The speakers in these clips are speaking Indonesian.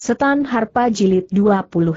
Setan Harpa Jilid 29.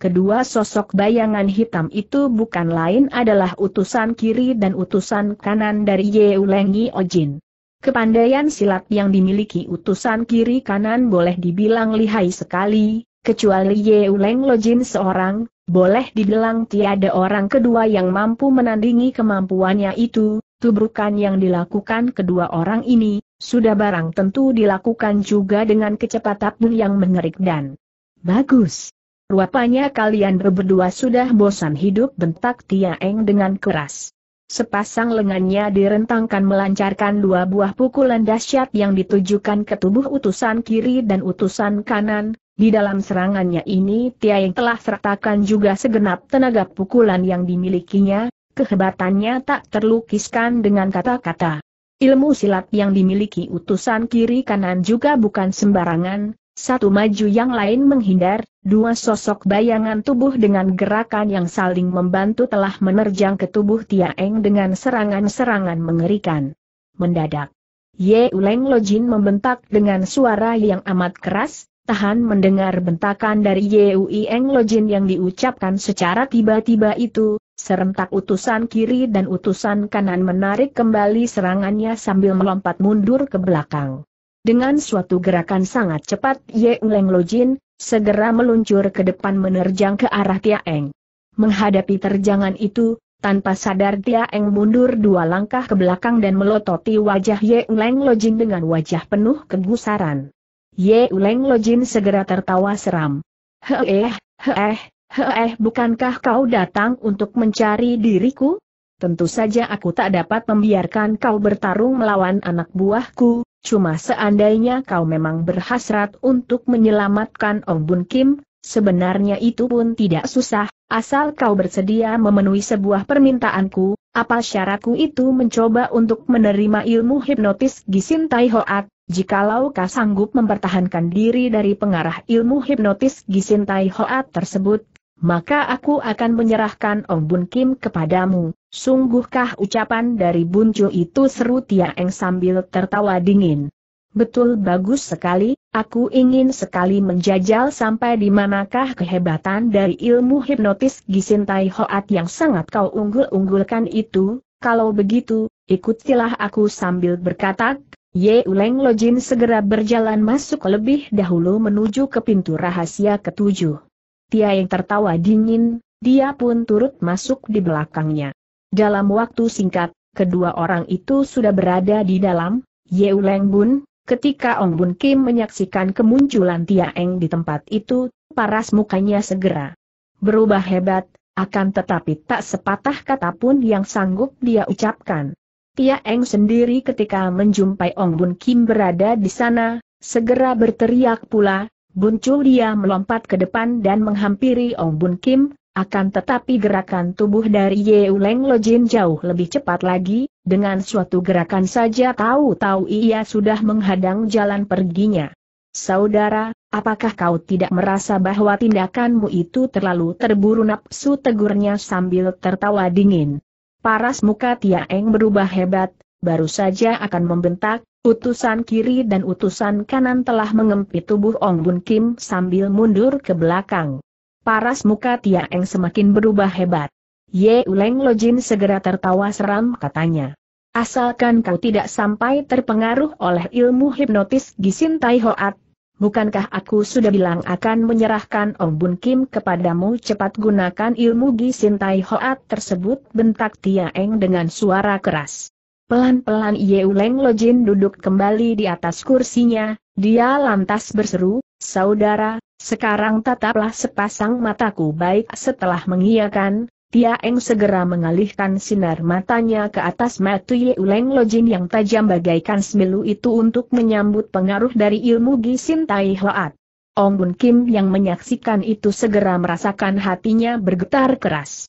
Kedua sosok bayangan hitam itu bukan lain adalah utusan kiri dan utusan kanan dari Yeulengi Ojin. Kepandaian silat yang dimiliki utusan kiri kanan boleh dibilang lihai sekali, kecuali Yeuleng Lojin seorang, boleh dibilang tiada orang kedua yang mampu menandingi kemampuannya itu, tubrukan yang dilakukan kedua orang ini, sudah barang tentu dilakukan juga dengan kecepatan yang mengerik dan bagus. Rupanya kalian berdua sudah bosan hidup bentak Tia Eng dengan keras. Sepasang lengannya direntangkan melancarkan dua buah pukulan dahsyat yang ditujukan ke tubuh utusan kiri dan utusan kanan, di dalam serangannya ini Tia Eng telah sertakan juga segenap tenaga pukulan yang dimilikinya, kehebatannya tak terlukiskan dengan kata-kata. Ilmu silat yang dimiliki utusan kiri kanan juga bukan sembarangan, satu maju yang lain menghindar, dua sosok bayangan tubuh dengan gerakan yang saling membantu telah menerjang ke tubuh Tiaeng dengan serangan-serangan mengerikan. Mendadak, Ye Uleng Lojin membentak dengan suara yang amat keras, tahan mendengar bentakan dari Ye Uieng Lojin yang diucapkan secara tiba-tiba itu, Serentak utusan kiri dan utusan kanan menarik kembali serangannya sambil melompat mundur ke belakang. Dengan suatu gerakan sangat cepat Ye Uleng Lojin, segera meluncur ke depan menerjang ke arah Tiaeng. Menghadapi terjangan itu, tanpa sadar Tiaeng mundur dua langkah ke belakang dan melototi wajah Ye Uleng Lojin dengan wajah penuh kegusaran. Ye Uleng Lojin segera tertawa seram. Heeh, heeh, eh bukankah kau datang untuk mencari diriku? Tentu saja aku tak dapat membiarkan kau bertarung melawan anak buahku, cuma seandainya kau memang berhasrat untuk menyelamatkan Ong Bun Kim, sebenarnya itu pun tidak susah, asal kau bersedia memenuhi sebuah permintaanku, apa syaratku itu mencoba untuk menerima ilmu hipnotis Gisin Tai Hoat, Jikalau kau sanggup mempertahankan diri dari pengarah ilmu hipnotis Gisin Tai Hoat tersebut, maka aku akan menyerahkan Ong Bun Kim kepadamu. Sungguhkah ucapan dari Buncu itu seru Tia Eng sambil tertawa dingin. Betul bagus sekali, aku ingin sekali menjajal sampai di manakah kehebatan dari ilmu hipnotis Gisintai Hoat yang sangat kau unggul-unggulkan itu, kalau begitu, ikutilah aku sambil berkata, Ye Uleng Lojin segera berjalan masuk lebih dahulu menuju ke pintu rahasia ketujuh. Tia yang tertawa dingin, dia pun turut masuk di belakangnya. Dalam waktu singkat, kedua orang itu sudah berada di dalam, Yeu Leng Bun, ketika Ong Bun Kim menyaksikan kemunculan Tia Eng di tempat itu, paras mukanya segera berubah hebat, akan tetapi tak sepatah kata pun yang sanggup dia ucapkan. Tia Eng sendiri ketika menjumpai Ong Bun Kim berada di sana, segera berteriak pula, Chul dia melompat ke depan dan menghampiri Ong Bun Kim, akan tetapi gerakan tubuh dari Ye Uleng Jin jauh lebih cepat lagi, dengan suatu gerakan saja tahu-tahu ia sudah menghadang jalan perginya. Saudara, apakah kau tidak merasa bahwa tindakanmu itu terlalu terburu nafsu tegurnya sambil tertawa dingin? Paras muka Tiaeng berubah hebat, baru saja akan membentak, utusan kiri dan utusan kanan telah mengempit tubuh Ong Bun Kim sambil mundur ke belakang. Paras muka Tia Eng semakin berubah hebat. Ye Uleng Lojin segera tertawa seram katanya. Asalkan kau tidak sampai terpengaruh oleh ilmu hipnotis Gisin Tai Hoat, Bukankah aku sudah bilang akan menyerahkan Ong Bun Kim kepadamu cepat gunakan ilmu Gisin Tai Hoat tersebut bentak Tia Eng dengan suara keras. Pelan-pelan Yeuleng Lojin duduk kembali di atas kursinya, dia lantas berseru, Saudara, sekarang tataplah sepasang mataku baik setelah mengiakan." Tia Eng segera mengalihkan sinar matanya ke atas mata Yeuleng Lojin yang tajam bagaikan semilu itu untuk menyambut pengaruh dari ilmu Gisin Tai Hoat. Ong Bun Kim yang menyaksikan itu segera merasakan hatinya bergetar keras.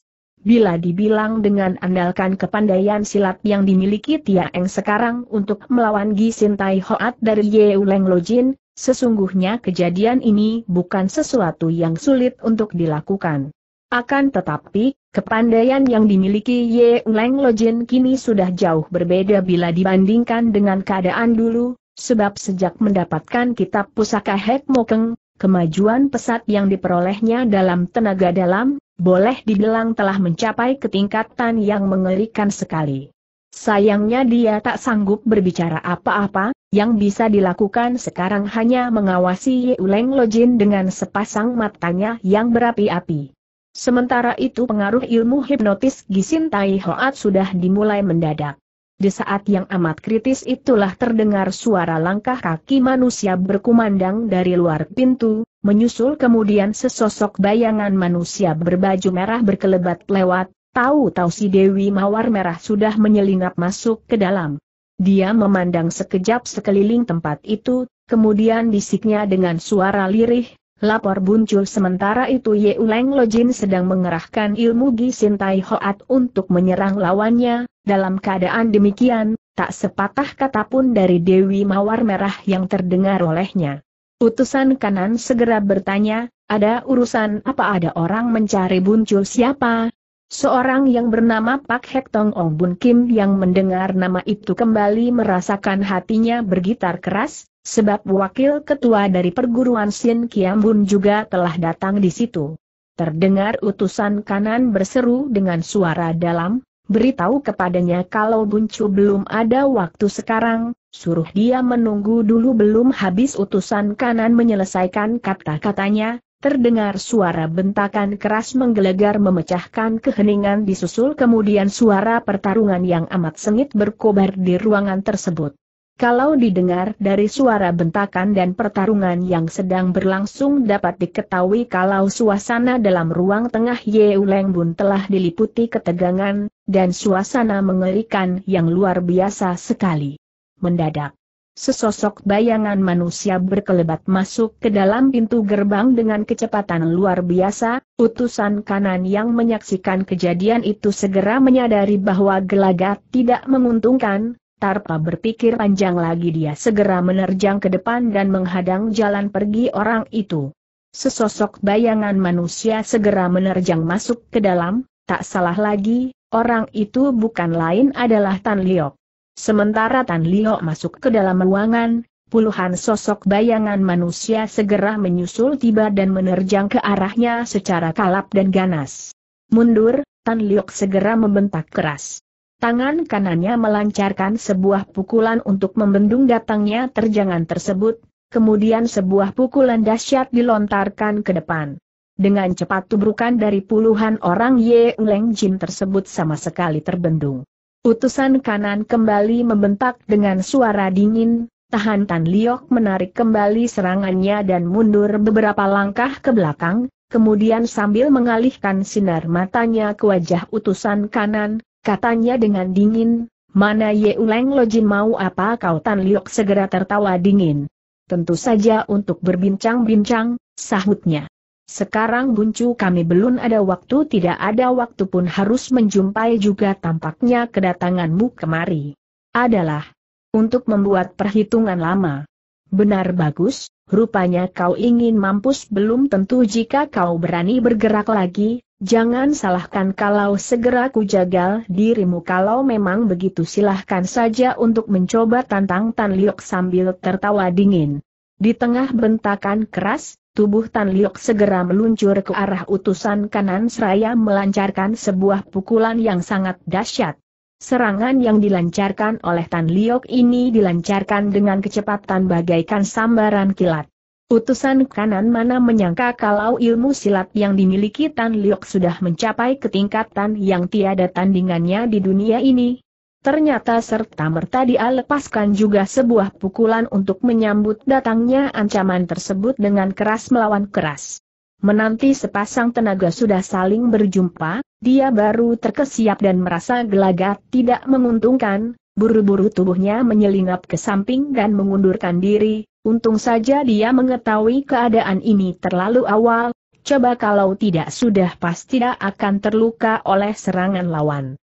Bila dibilang dengan andalkan kepandaian silat yang dimiliki Tiaeng sekarang untuk melawan Gisin Tai Hoat dari Yeuleng Lojin, sesungguhnya kejadian ini bukan sesuatu yang sulit untuk dilakukan. Akan tetapi, kepandaian yang dimiliki Yeuleng Lojin kini sudah jauh berbeda bila dibandingkan dengan keadaan dulu, sebab sejak mendapatkan kitab pusaka Hek Mokeng, kemajuan pesat yang diperolehnya dalam tenaga dalam, boleh dibilang telah mencapai ketingkatan yang mengerikan sekali. Sayangnya dia tak sanggup berbicara apa-apa, yang bisa dilakukan sekarang hanya mengawasi Yeuleng Lojin dengan sepasang matanya yang berapi-api. Sementara itu pengaruh ilmu hipnotis Gisin Tai Hoat sudah dimulai mendadak. Di saat yang amat kritis itulah terdengar suara langkah kaki manusia berkumandang dari luar pintu, menyusul kemudian sesosok bayangan manusia berbaju merah berkelebat lewat, tahu-tahu si Dewi Mawar Merah sudah menyelinap masuk ke dalam. Dia memandang sekejap sekeliling tempat itu, kemudian bisiknya dengan suara lirih, Lapor muncul sementara itu Ye Uleng Lojin sedang mengerahkan ilmu Gisin Tai Hoat untuk menyerang lawannya, dalam keadaan demikian, tak sepatah kata pun dari Dewi Mawar Merah yang terdengar olehnya. Utusan kanan segera bertanya, ada urusan apa ada orang mencari buncul siapa? Seorang yang bernama Pak Hek Tong Ong Bun Kim yang mendengar nama itu kembali merasakan hatinya bergitar keras, sebab wakil ketua dari perguruan Sin Kiam Bun juga telah datang di situ. Terdengar utusan kanan berseru dengan suara dalam, beritahu kepadanya kalau Buncu belum ada waktu sekarang, suruh dia menunggu dulu belum habis utusan kanan menyelesaikan kata-katanya, terdengar suara bentakan keras menggelegar memecahkan keheningan disusul kemudian suara pertarungan yang amat sengit berkobar di ruangan tersebut. Kalau didengar dari suara bentakan dan pertarungan yang sedang berlangsung dapat diketahui kalau suasana dalam ruang tengah Yeu Leng Bun telah diliputi ketegangan, dan suasana mengerikan yang luar biasa sekali mendadak. Sesosok bayangan manusia berkelebat masuk ke dalam pintu gerbang dengan kecepatan luar biasa, utusan kanan yang menyaksikan kejadian itu segera menyadari bahwa gelagat tidak menguntungkan, Tarpa berpikir panjang lagi dia segera menerjang ke depan dan menghadang jalan pergi orang itu. Sesosok bayangan manusia segera menerjang masuk ke dalam, tak salah lagi, orang itu bukan lain adalah Tan Liok. Sementara Tan Lio masuk ke dalam ruangan, puluhan sosok bayangan manusia segera menyusul tiba dan menerjang ke arahnya secara kalap dan ganas. Mundur, Tan Lio segera membentak keras. Tangan kanannya melancarkan sebuah pukulan untuk membendung datangnya terjangan tersebut, kemudian sebuah pukulan dahsyat dilontarkan ke depan. Dengan cepat tubrukan dari puluhan orang Ye Uleng Jin tersebut sama sekali terbendung. Utusan kanan kembali membentak dengan suara dingin, tahan Tan Liok menarik kembali serangannya dan mundur beberapa langkah ke belakang, kemudian sambil mengalihkan sinar matanya ke wajah utusan kanan, katanya dengan dingin, mana Ye Uleng Lojin mau apa kau Tan Liok segera tertawa dingin. Tentu saja untuk berbincang-bincang, sahutnya. Sekarang buncu kami belum ada waktu tidak ada waktu pun harus menjumpai juga tampaknya kedatanganmu kemari. Adalah untuk membuat perhitungan lama. Benar bagus, rupanya kau ingin mampus belum tentu jika kau berani bergerak lagi, jangan salahkan kalau segera ku jagal dirimu kalau memang begitu silahkan saja untuk mencoba tantang Tan Liok sambil tertawa dingin. Di tengah bentakan keras, Tubuh Tan Liok segera meluncur ke arah utusan kanan seraya melancarkan sebuah pukulan yang sangat dahsyat. Serangan yang dilancarkan oleh Tan Liok ini dilancarkan dengan kecepatan bagaikan sambaran kilat. Utusan kanan mana menyangka kalau ilmu silat yang dimiliki Tan Liok sudah mencapai ketingkatan yang tiada tandingannya di dunia ini, Ternyata serta-merta dia lepaskan juga sebuah pukulan untuk menyambut datangnya ancaman tersebut dengan keras melawan keras. Menanti sepasang tenaga sudah saling berjumpa, dia baru terkesiap dan merasa gelagat tidak menguntungkan, buru-buru tubuhnya menyelinap ke samping dan mengundurkan diri, untung saja dia mengetahui keadaan ini terlalu awal, coba kalau tidak sudah pasti tidak akan terluka oleh serangan lawan.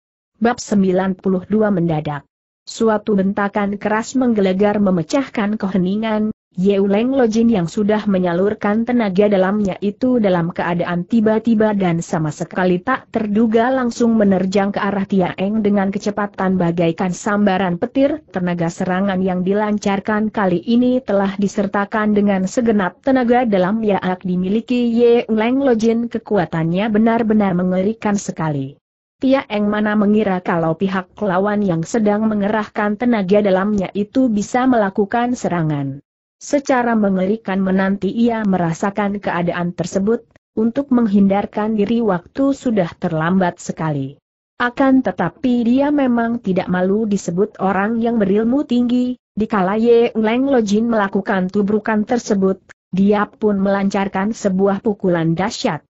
Bab 92 mendadak. Suatu bentakan keras menggelegar memecahkan keheningan, Yeuleng Lojin yang sudah menyalurkan tenaga dalamnya itu dalam keadaan tiba-tiba dan sama sekali tak terduga langsung menerjang ke arah Tiaeng dengan kecepatan bagaikan sambaran petir. Tenaga serangan yang dilancarkan kali ini telah disertakan dengan segenap tenaga dalam yang dimiliki Yeuleng Lojin kekuatannya benar-benar mengerikan sekali. Pia Eng mana mengira kalau pihak lawan yang sedang mengerahkan tenaga dalamnya itu bisa melakukan serangan. Secara mengerikan menanti ia merasakan keadaan tersebut, untuk menghindarkan diri waktu sudah terlambat sekali. Akan tetapi dia memang tidak malu disebut orang yang berilmu tinggi, dikala Ye Leng Lojin melakukan tubrukan tersebut, dia pun melancarkan sebuah pukulan dahsyat.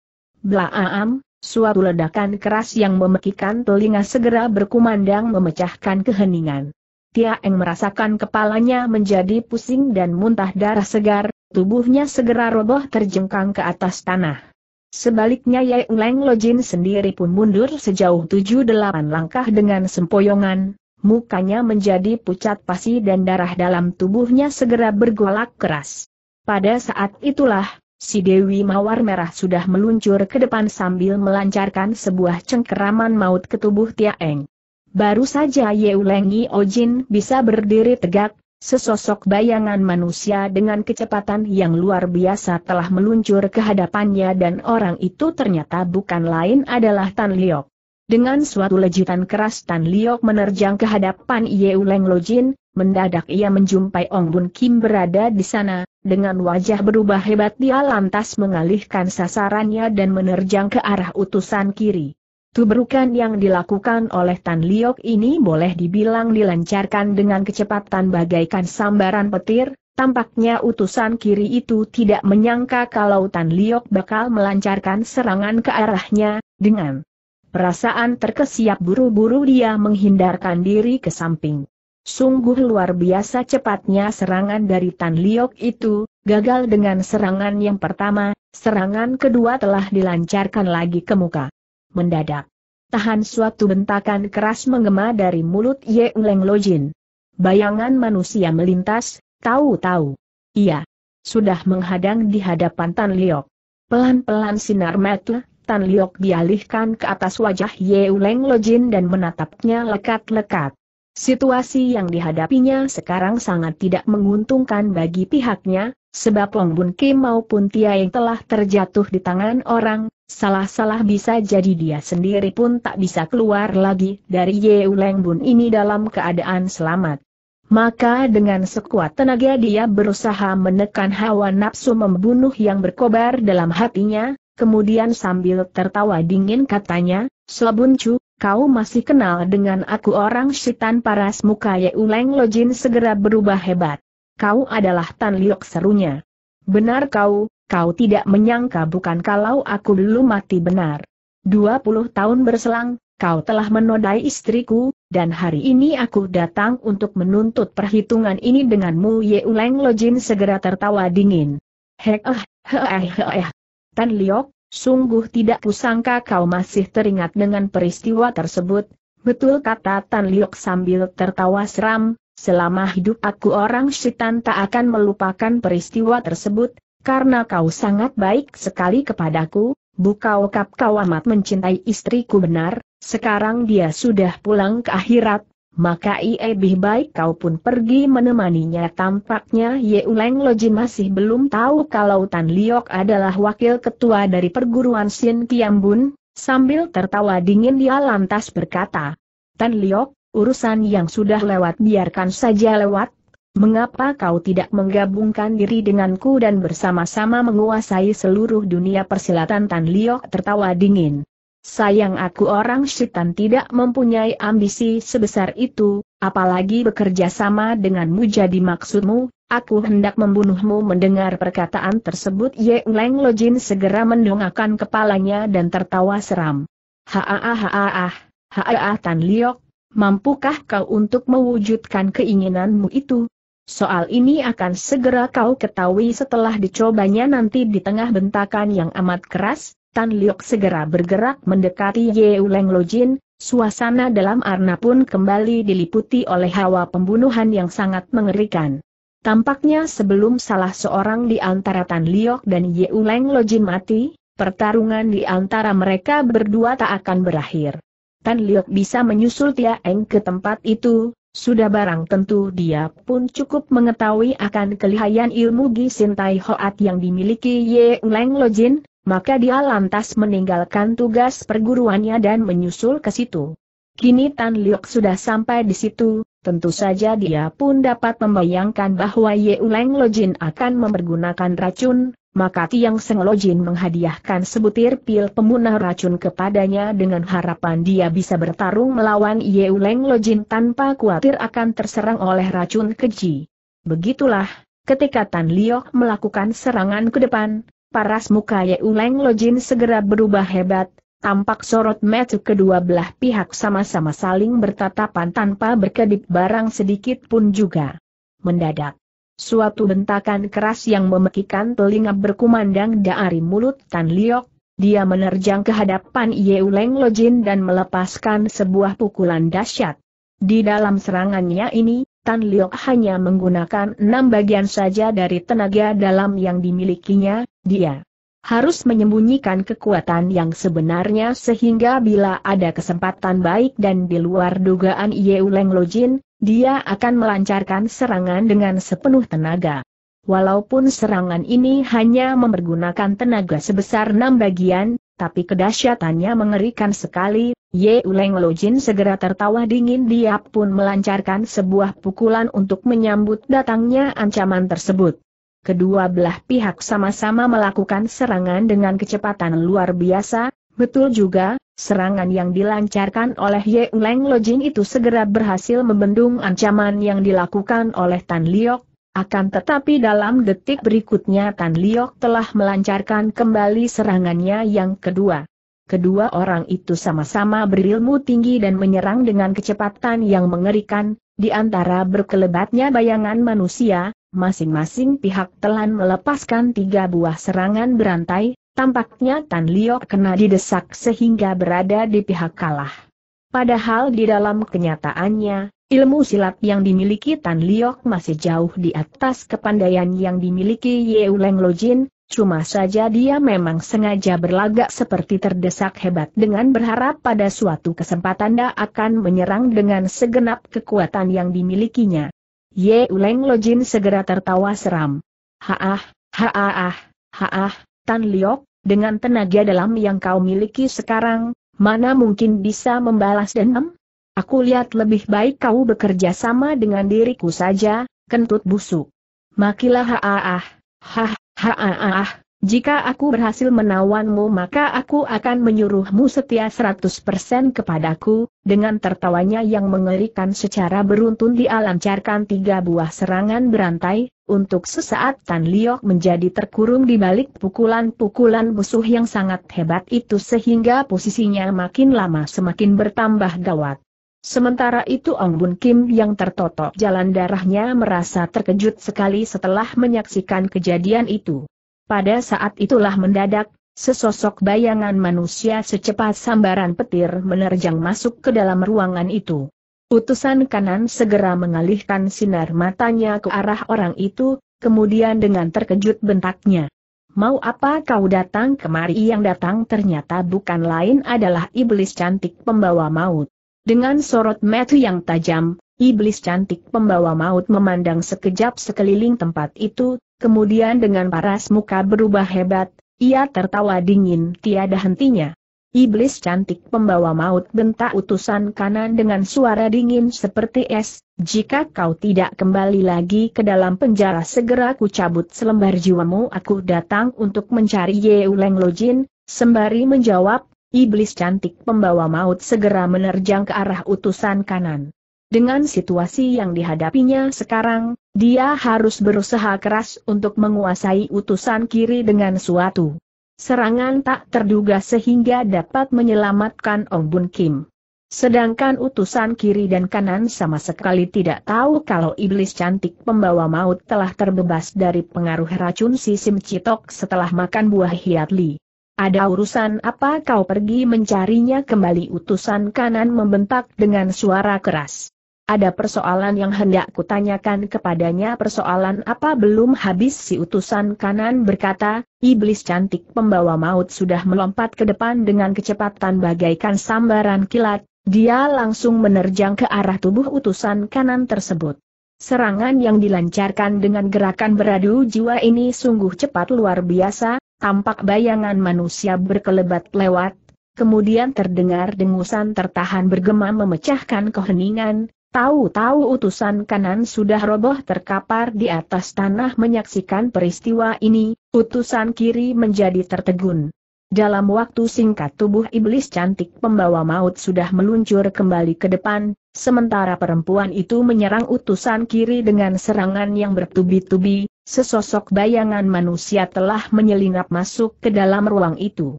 Blaam, Suatu ledakan keras yang memekikan telinga segera berkumandang memecahkan keheningan. Tia Eng merasakan kepalanya menjadi pusing dan muntah darah segar, tubuhnya segera roboh terjengkang ke atas tanah. Sebaliknya Yai Uleng Lojin sendiri pun mundur sejauh tujuh delapan langkah dengan sempoyongan, mukanya menjadi pucat pasi dan darah dalam tubuhnya segera bergolak keras. Pada saat itulah, si Dewi Mawar Merah sudah meluncur ke depan sambil melancarkan sebuah cengkeraman maut ke tubuh Tiaeng. Baru saja Yeulengi Ojin bisa berdiri tegak, sesosok bayangan manusia dengan kecepatan yang luar biasa telah meluncur ke hadapannya dan orang itu ternyata bukan lain adalah Tan Liok. Dengan suatu lejitan keras Tan Liok menerjang ke hadapan Yeuleng Lojin, mendadak ia menjumpai Ong Bun Kim berada di sana, dengan wajah berubah hebat dia lantas mengalihkan sasarannya dan menerjang ke arah utusan kiri. Tubrukan yang dilakukan oleh Tan Liok ini boleh dibilang dilancarkan dengan kecepatan bagaikan sambaran petir, tampaknya utusan kiri itu tidak menyangka kalau Tan Liok bakal melancarkan serangan ke arahnya, dengan perasaan terkesiap buru-buru dia menghindarkan diri ke samping. Sungguh luar biasa cepatnya serangan dari Tan Liok itu, gagal dengan serangan yang pertama, serangan kedua telah dilancarkan lagi ke muka. Mendadak. Tahan suatu bentakan keras menggema dari mulut Ye Uleng Lojin. Bayangan manusia melintas, tahu-tahu. ia Sudah menghadang di hadapan Tan Liok. Pelan-pelan sinar mata Tan Liok dialihkan ke atas wajah Ye Uleng Lojin dan menatapnya lekat-lekat. Situasi yang dihadapinya sekarang sangat tidak menguntungkan bagi pihaknya, sebab Long Bun Kim maupun Tia yang telah terjatuh di tangan orang, salah-salah bisa jadi dia sendiri pun tak bisa keluar lagi dari Yeu Leng Bun ini dalam keadaan selamat. Maka dengan sekuat tenaga dia berusaha menekan hawa nafsu membunuh yang berkobar dalam hatinya, kemudian sambil tertawa dingin katanya, Sobuncu, kau masih kenal dengan aku orang sitan paras muka Yeuleng Lojin segera berubah hebat. Kau adalah Tan Liok serunya. Benar kau, kau tidak menyangka bukan kalau aku dulu mati benar. 20 tahun berselang, kau telah menodai istriku, dan hari ini aku datang untuk menuntut perhitungan ini denganmu Yeuleng Lojin segera tertawa dingin. Heh eh, heh eh, heh eh. Tan Liok, sungguh tidak kusangka kau masih teringat dengan peristiwa tersebut, betul kata Tan Liok sambil tertawa seram, selama hidup aku orang setan tak akan melupakan peristiwa tersebut, karena kau sangat baik sekali kepadaku, bukau kap kau amat mencintai istriku benar, sekarang dia sudah pulang ke akhirat, maka ia lebih baik kau pun pergi menemaninya. Tampaknya Ye Uleng Loji masih belum tahu kalau Tan Liok adalah wakil ketua dari perguruan Sin Kiambun, sambil tertawa dingin dia lantas berkata, Tan Liok, urusan yang sudah lewat biarkan saja lewat, mengapa kau tidak menggabungkan diri denganku dan bersama-sama menguasai seluruh dunia persilatan Tan Liok tertawa dingin. Sayang aku orang syaitan tidak mempunyai ambisi sebesar itu, apalagi bekerja sama denganmu jadi maksudmu, aku hendak membunuhmu mendengar perkataan tersebut Ye Leng Lojin segera mendongakkan kepalanya dan tertawa seram. Haaahaaah, haa haaah Tan Liok, mampukah kau untuk mewujudkan keinginanmu itu? Soal ini akan segera kau ketahui setelah dicobanya nanti di tengah bentakan yang amat keras, Tan Liok segera bergerak mendekati Ye Yeuleng Lojin, suasana dalam arna pun kembali diliputi oleh hawa pembunuhan yang sangat mengerikan. Tampaknya sebelum salah seorang di antara Tan Liok dan Yeuleng Lojin mati, pertarungan di antara mereka berdua tak akan berakhir. Tan Liok bisa menyusul Tia Eng ke tempat itu, sudah barang tentu dia pun cukup mengetahui akan kelihayan ilmu Gisintai Hoat yang dimiliki Ye Uleng Lojin, maka dia lantas meninggalkan tugas perguruannya dan menyusul ke situ. Kini Tan Liok sudah sampai di situ, tentu saja dia pun dapat membayangkan bahwa Ye Uleng Lojin akan mempergunakan racun, maka Tiang Seng Lojin menghadiahkan sebutir pil pemunah racun kepadanya dengan harapan dia bisa bertarung melawan Ye Uleng Lojin tanpa khawatir akan terserang oleh racun keji. Begitulah, ketika Tan Liok melakukan serangan ke depan, Paras muka Ye Uleng Lojin segera berubah hebat, tampak sorot metu kedua belah pihak sama-sama saling bertatapan tanpa berkedip barang sedikit pun juga. Mendadak. Suatu bentakan keras yang memekikan telinga berkumandang dari mulut Tan Liok, dia menerjang ke hadapan Ye Uleng Lojin dan melepaskan sebuah pukulan dahsyat. Di dalam serangannya ini, Tan Liok hanya menggunakan enam bagian saja dari tenaga dalam yang dimilikinya, dia harus menyembunyikan kekuatan yang sebenarnya sehingga bila ada kesempatan baik dan di luar dugaan Yeu Leng Lojin, dia akan melancarkan serangan dengan sepenuh tenaga. Walaupun serangan ini hanya mempergunakan tenaga sebesar enam bagian, tapi kedahsyatannya mengerikan sekali, Ye Uleng Lojin segera tertawa dingin dia pun melancarkan sebuah pukulan untuk menyambut datangnya ancaman tersebut. Kedua belah pihak sama-sama melakukan serangan dengan kecepatan luar biasa, betul juga, serangan yang dilancarkan oleh Ye Uleng Lojin itu segera berhasil membendung ancaman yang dilakukan oleh Tan Liok, akan tetapi dalam detik berikutnya Tan Liok telah melancarkan kembali serangannya yang kedua. Kedua orang itu sama-sama berilmu tinggi dan menyerang dengan kecepatan yang mengerikan, di antara berkelebatnya bayangan manusia, masing-masing pihak telan melepaskan tiga buah serangan berantai, tampaknya Tan Liok kena didesak sehingga berada di pihak kalah. Padahal di dalam kenyataannya, Ilmu silat yang dimiliki Tan Liok masih jauh di atas kepandaian yang dimiliki Yeu Leng Lojin, cuma saja dia memang sengaja berlagak seperti terdesak hebat dengan berharap pada suatu kesempatan dia akan menyerang dengan segenap kekuatan yang dimilikinya. Yeu Leng Lojin segera tertawa seram. Haah, haah, haah, Tan Liok, dengan tenaga dalam yang kau miliki sekarang, mana mungkin bisa membalas dendam? Aku lihat lebih baik kau bekerja sama dengan diriku saja, kentut busuk. Makilah haaah, hah, ah jika aku berhasil menawanmu maka aku akan menyuruhmu setia 100% kepadaku, dengan tertawanya yang mengerikan secara beruntun dialancarkan tiga buah serangan berantai, untuk sesaat Tan Liok menjadi terkurung di balik pukulan-pukulan musuh yang sangat hebat itu sehingga posisinya makin lama semakin bertambah gawat. Sementara itu Ong Bun Kim yang tertotok jalan darahnya merasa terkejut sekali setelah menyaksikan kejadian itu. Pada saat itulah mendadak, sesosok bayangan manusia secepat sambaran petir menerjang masuk ke dalam ruangan itu. Utusan kanan segera mengalihkan sinar matanya ke arah orang itu, kemudian dengan terkejut bentaknya. Mau apa kau datang kemari yang datang ternyata bukan lain adalah iblis cantik pembawa maut. Dengan sorot mata yang tajam, iblis cantik pembawa maut memandang sekejap sekeliling tempat itu, kemudian dengan paras muka berubah hebat, ia tertawa dingin tiada hentinya. Iblis cantik pembawa maut bentak utusan kanan dengan suara dingin seperti es, jika kau tidak kembali lagi ke dalam penjara segera ku cabut selembar jiwamu aku datang untuk mencari Yeuleng Lojin, sembari menjawab Iblis cantik pembawa maut segera menerjang ke arah utusan kanan. Dengan situasi yang dihadapinya sekarang, dia harus berusaha keras untuk menguasai utusan kiri dengan suatu serangan tak terduga sehingga dapat menyelamatkan Ong Bun Kim. Sedangkan utusan kiri dan kanan sama sekali tidak tahu kalau iblis cantik pembawa maut telah terbebas dari pengaruh racun si Sim Citok setelah makan buah hiat Li. Ada urusan apa kau pergi mencarinya kembali utusan kanan membentak dengan suara keras. Ada persoalan yang hendak kutanyakan kepadanya persoalan apa belum habis si utusan kanan berkata, iblis cantik pembawa maut sudah melompat ke depan dengan kecepatan bagaikan sambaran kilat, dia langsung menerjang ke arah tubuh utusan kanan tersebut. Serangan yang dilancarkan dengan gerakan beradu jiwa ini sungguh cepat luar biasa, tampak bayangan manusia berkelebat lewat, kemudian terdengar dengusan tertahan bergema memecahkan keheningan, tahu-tahu utusan kanan sudah roboh terkapar di atas tanah menyaksikan peristiwa ini, utusan kiri menjadi tertegun. Dalam waktu singkat tubuh iblis cantik pembawa maut sudah meluncur kembali ke depan, sementara perempuan itu menyerang utusan kiri dengan serangan yang bertubi-tubi, Sesosok bayangan manusia telah menyelinap masuk ke dalam ruang itu.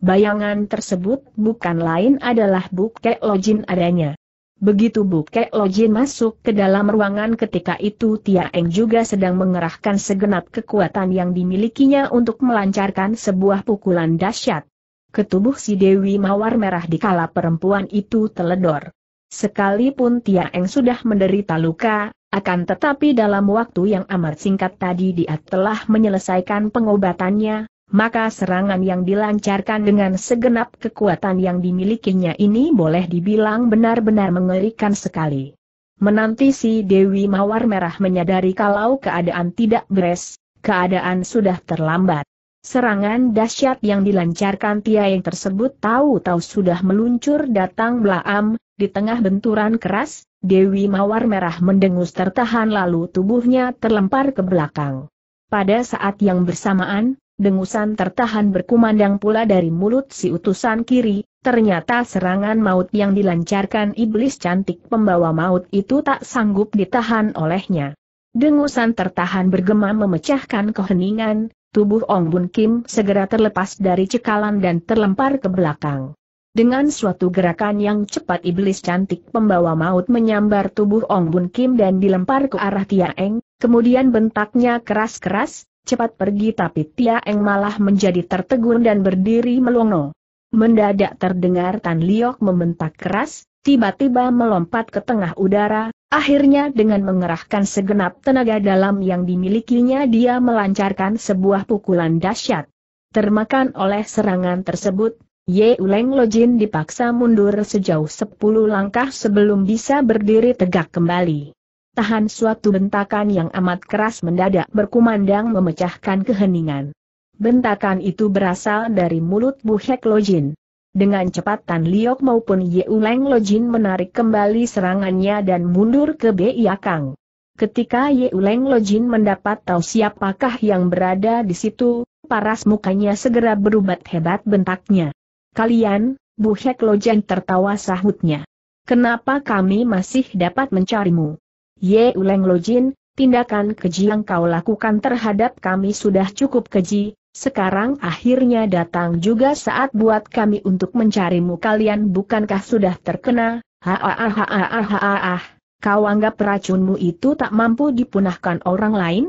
Bayangan tersebut bukan lain adalah Buke Lojin adanya. Begitu Buke Lojin masuk ke dalam ruangan ketika itu Tia Eng juga sedang mengerahkan segenap kekuatan yang dimilikinya untuk melancarkan sebuah pukulan dahsyat. Ketubuh si Dewi Mawar Merah di kala perempuan itu teledor. Sekalipun Tia Eng sudah menderita luka, akan tetapi dalam waktu yang amat singkat tadi dia telah menyelesaikan pengobatannya, maka serangan yang dilancarkan dengan segenap kekuatan yang dimilikinya ini boleh dibilang benar-benar mengerikan sekali. Menanti si Dewi Mawar Merah menyadari kalau keadaan tidak beres, keadaan sudah terlambat. Serangan dahsyat yang dilancarkan yang tersebut tahu-tahu sudah meluncur datang belaam, di tengah benturan keras, Dewi Mawar Merah mendengus tertahan lalu tubuhnya terlempar ke belakang. Pada saat yang bersamaan, dengusan tertahan berkumandang pula dari mulut si utusan kiri, ternyata serangan maut yang dilancarkan iblis cantik pembawa maut itu tak sanggup ditahan olehnya. Dengusan tertahan bergema memecahkan keheningan, tubuh Ong Bun Kim segera terlepas dari cekalan dan terlempar ke belakang. Dengan suatu gerakan yang cepat iblis cantik pembawa maut menyambar tubuh Ong Bun Kim dan dilempar ke arah Tia Eng, kemudian bentaknya keras-keras, cepat pergi tapi Tia Eng malah menjadi tertegun dan berdiri melongo. Mendadak terdengar Tan Liok membentak keras, tiba-tiba melompat ke tengah udara, akhirnya dengan mengerahkan segenap tenaga dalam yang dimilikinya dia melancarkan sebuah pukulan dahsyat. Termakan oleh serangan tersebut, Ye Uleng Lojin dipaksa mundur sejauh sepuluh langkah sebelum bisa berdiri tegak kembali. Tahan suatu bentakan yang amat keras mendadak berkumandang memecahkan keheningan. Bentakan itu berasal dari mulut buhek Hek Lojin. Dengan cepat Tan Liok maupun Yeuleng Lojin menarik kembali serangannya dan mundur ke Biakang. Ketika Yeuleng Lojin mendapat tahu siapakah yang berada di situ, paras mukanya segera berubah hebat bentaknya. Kalian, Bu Hek Lojen tertawa sahutnya. Kenapa kami masih dapat mencarimu? Ye Uleng Lojin, tindakan keji yang kau lakukan terhadap kami sudah cukup keji, sekarang akhirnya datang juga saat buat kami untuk mencarimu kalian bukankah sudah terkena, haahahahahaah, kau anggap racunmu itu tak mampu dipunahkan orang lain?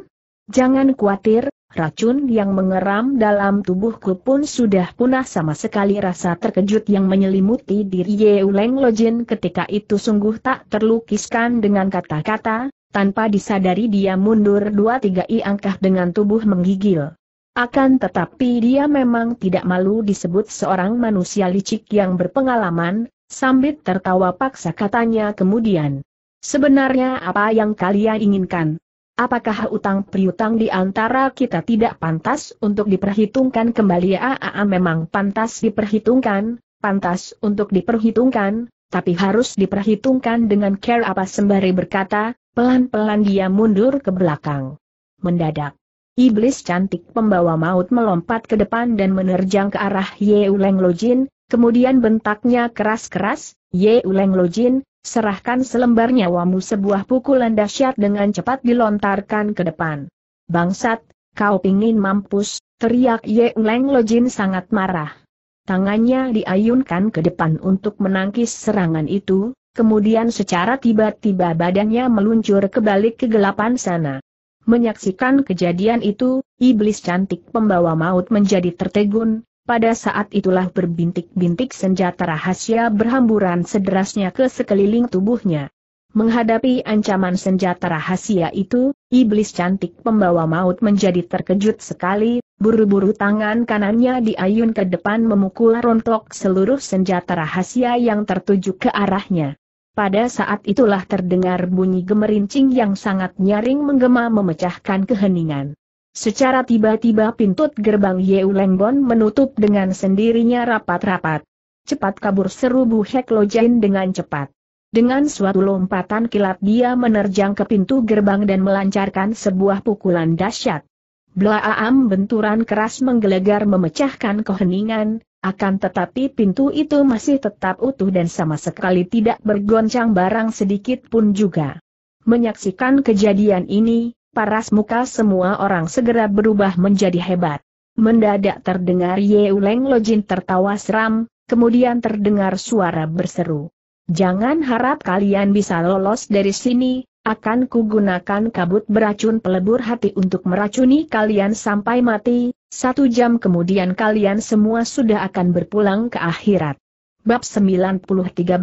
Jangan khawatir, Racun yang mengeram dalam tubuhku pun sudah punah sama sekali rasa terkejut yang menyelimuti diri Ye Uleng Lojin ketika itu sungguh tak terlukiskan dengan kata-kata, tanpa disadari dia mundur dua tiga i angkah dengan tubuh menggigil. Akan tetapi dia memang tidak malu disebut seorang manusia licik yang berpengalaman, Sambil tertawa paksa katanya kemudian. Sebenarnya apa yang kalian inginkan? apakah utang priutang di antara kita tidak pantas untuk diperhitungkan kembali? AA memang pantas diperhitungkan, pantas untuk diperhitungkan, tapi harus diperhitungkan dengan care apa sembari berkata, pelan-pelan dia mundur ke belakang. Mendadak. Iblis cantik pembawa maut melompat ke depan dan menerjang ke arah Ye Uleng Lojin, kemudian bentaknya keras-keras, Ye Uleng Lojin, Serahkan selembar nyawamu sebuah pukulan dahsyat dengan cepat dilontarkan ke depan. Bangsat, kau pingin mampus, teriak Ye Leng Lojin sangat marah. Tangannya diayunkan ke depan untuk menangkis serangan itu, kemudian secara tiba-tiba badannya meluncur ke balik kegelapan sana. Menyaksikan kejadian itu, iblis cantik pembawa maut menjadi tertegun, pada saat itulah berbintik-bintik senjata rahasia berhamburan sederasnya ke sekeliling tubuhnya. Menghadapi ancaman senjata rahasia itu, iblis cantik pembawa maut menjadi terkejut sekali, buru-buru tangan kanannya diayun ke depan memukul rontok seluruh senjata rahasia yang tertuju ke arahnya. Pada saat itulah terdengar bunyi gemerincing yang sangat nyaring menggema memecahkan keheningan. Secara tiba-tiba pintu gerbang Yeu Lengbon menutup dengan sendirinya rapat-rapat. Cepat kabur seru Bu Hek Lojain dengan cepat. Dengan suatu lompatan kilat dia menerjang ke pintu gerbang dan melancarkan sebuah pukulan dahsyat. Blaam benturan keras menggelegar memecahkan keheningan, akan tetapi pintu itu masih tetap utuh dan sama sekali tidak bergoncang barang sedikit pun juga. Menyaksikan kejadian ini, paras muka semua orang segera berubah menjadi hebat. Mendadak terdengar Yeuleng Lojin tertawa seram, kemudian terdengar suara berseru. Jangan harap kalian bisa lolos dari sini, akan kugunakan kabut beracun pelebur hati untuk meracuni kalian sampai mati, satu jam kemudian kalian semua sudah akan berpulang ke akhirat. Bab 93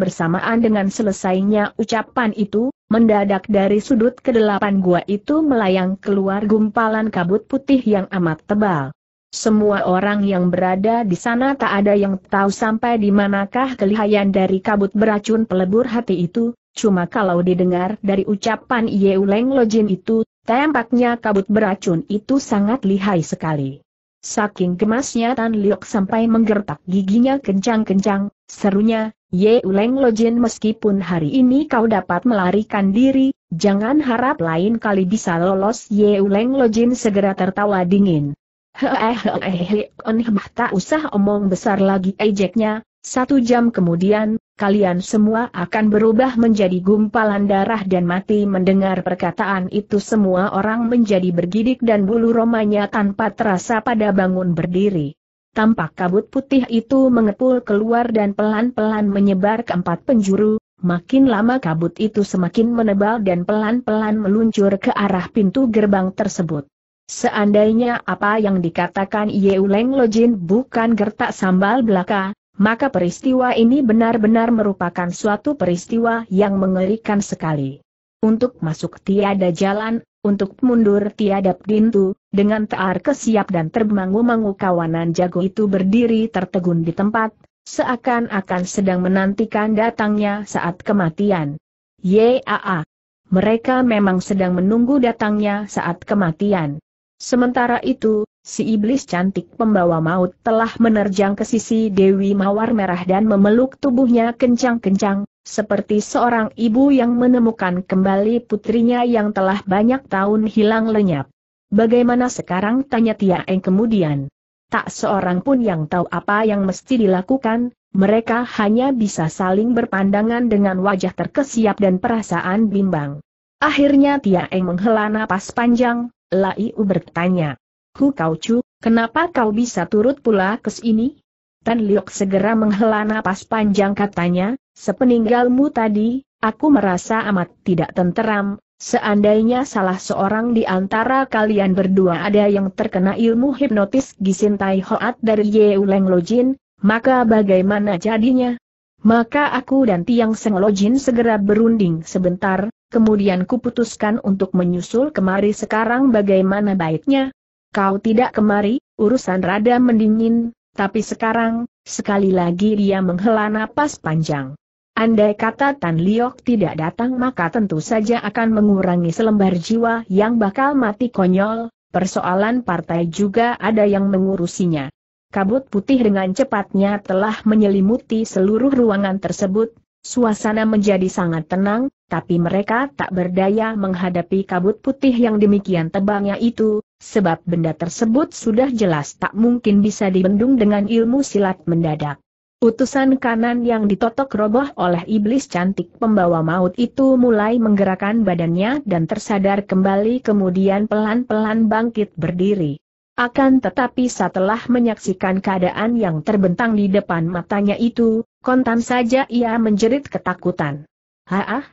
bersamaan dengan selesainya ucapan itu, Mendadak dari sudut kedelapan gua itu melayang keluar gumpalan kabut putih yang amat tebal. Semua orang yang berada di sana tak ada yang tahu sampai di manakah kelihayan dari kabut beracun pelebur hati itu, cuma kalau didengar dari ucapan Yeuleng Lojin itu, tampaknya kabut beracun itu sangat lihai sekali. Saking gemasnya Tan Liok sampai menggertak giginya kencang-kencang, serunya, Ye Uleng Lojin meskipun hari ini kau dapat melarikan diri, jangan harap lain kali bisa lolos Ye Uleng Lojin segera tertawa dingin. Hehehehe, on tak usah omong besar lagi ejeknya, satu jam kemudian, kalian semua akan berubah menjadi gumpalan darah dan mati mendengar perkataan itu semua orang menjadi bergidik dan bulu romanya tanpa terasa pada bangun berdiri. Tampak kabut putih itu mengepul keluar dan pelan-pelan menyebar ke empat penjuru, makin lama kabut itu semakin menebal dan pelan-pelan meluncur ke arah pintu gerbang tersebut. Seandainya apa yang dikatakan Yeuleng Lojin bukan gertak sambal belaka, maka peristiwa ini benar-benar merupakan suatu peristiwa yang mengerikan sekali. Untuk masuk tiada jalan, untuk mundur tiada pintu, dengan tear kesiap dan termangu-mangu kawanan jago itu berdiri tertegun di tempat, seakan-akan sedang menantikan datangnya saat kematian. Yaa. Mereka memang sedang menunggu datangnya saat kematian. Sementara itu, Si iblis cantik pembawa maut telah menerjang ke sisi Dewi Mawar Merah dan memeluk tubuhnya kencang-kencang, seperti seorang ibu yang menemukan kembali putrinya yang telah banyak tahun hilang lenyap. Bagaimana sekarang tanya Tiaeng kemudian. Tak seorang pun yang tahu apa yang mesti dilakukan, mereka hanya bisa saling berpandangan dengan wajah terkesiap dan perasaan bimbang. Akhirnya Tiaeng menghela napas panjang, Laiu bertanya. Ku Chu, kenapa kau bisa turut pula ke sini? Tan Liok segera menghela napas panjang katanya, sepeninggalmu tadi, aku merasa amat tidak tenteram, Seandainya salah seorang di antara kalian berdua ada yang terkena ilmu hipnotis Gisin Tai Hoat dari Yeuleng Lojin, maka bagaimana jadinya? Maka aku dan Tiang Seng Lojin segera berunding sebentar, kemudian kuputuskan untuk menyusul kemari sekarang bagaimana baiknya? Kau tidak kemari, urusan rada mendingin, tapi sekarang, sekali lagi dia menghela napas panjang. Andai kata Tan Liok tidak datang maka tentu saja akan mengurangi selembar jiwa yang bakal mati konyol, persoalan partai juga ada yang mengurusinya. Kabut putih dengan cepatnya telah menyelimuti seluruh ruangan tersebut, suasana menjadi sangat tenang, tapi mereka tak berdaya menghadapi kabut putih yang demikian tebalnya itu, sebab benda tersebut sudah jelas tak mungkin bisa dibendung dengan ilmu silat mendadak. Utusan kanan yang ditotok roboh oleh iblis cantik pembawa maut itu mulai menggerakkan badannya dan tersadar kembali kemudian pelan-pelan bangkit berdiri. Akan tetapi setelah menyaksikan keadaan yang terbentang di depan matanya itu, kontan saja ia menjerit ketakutan. Haah, ah?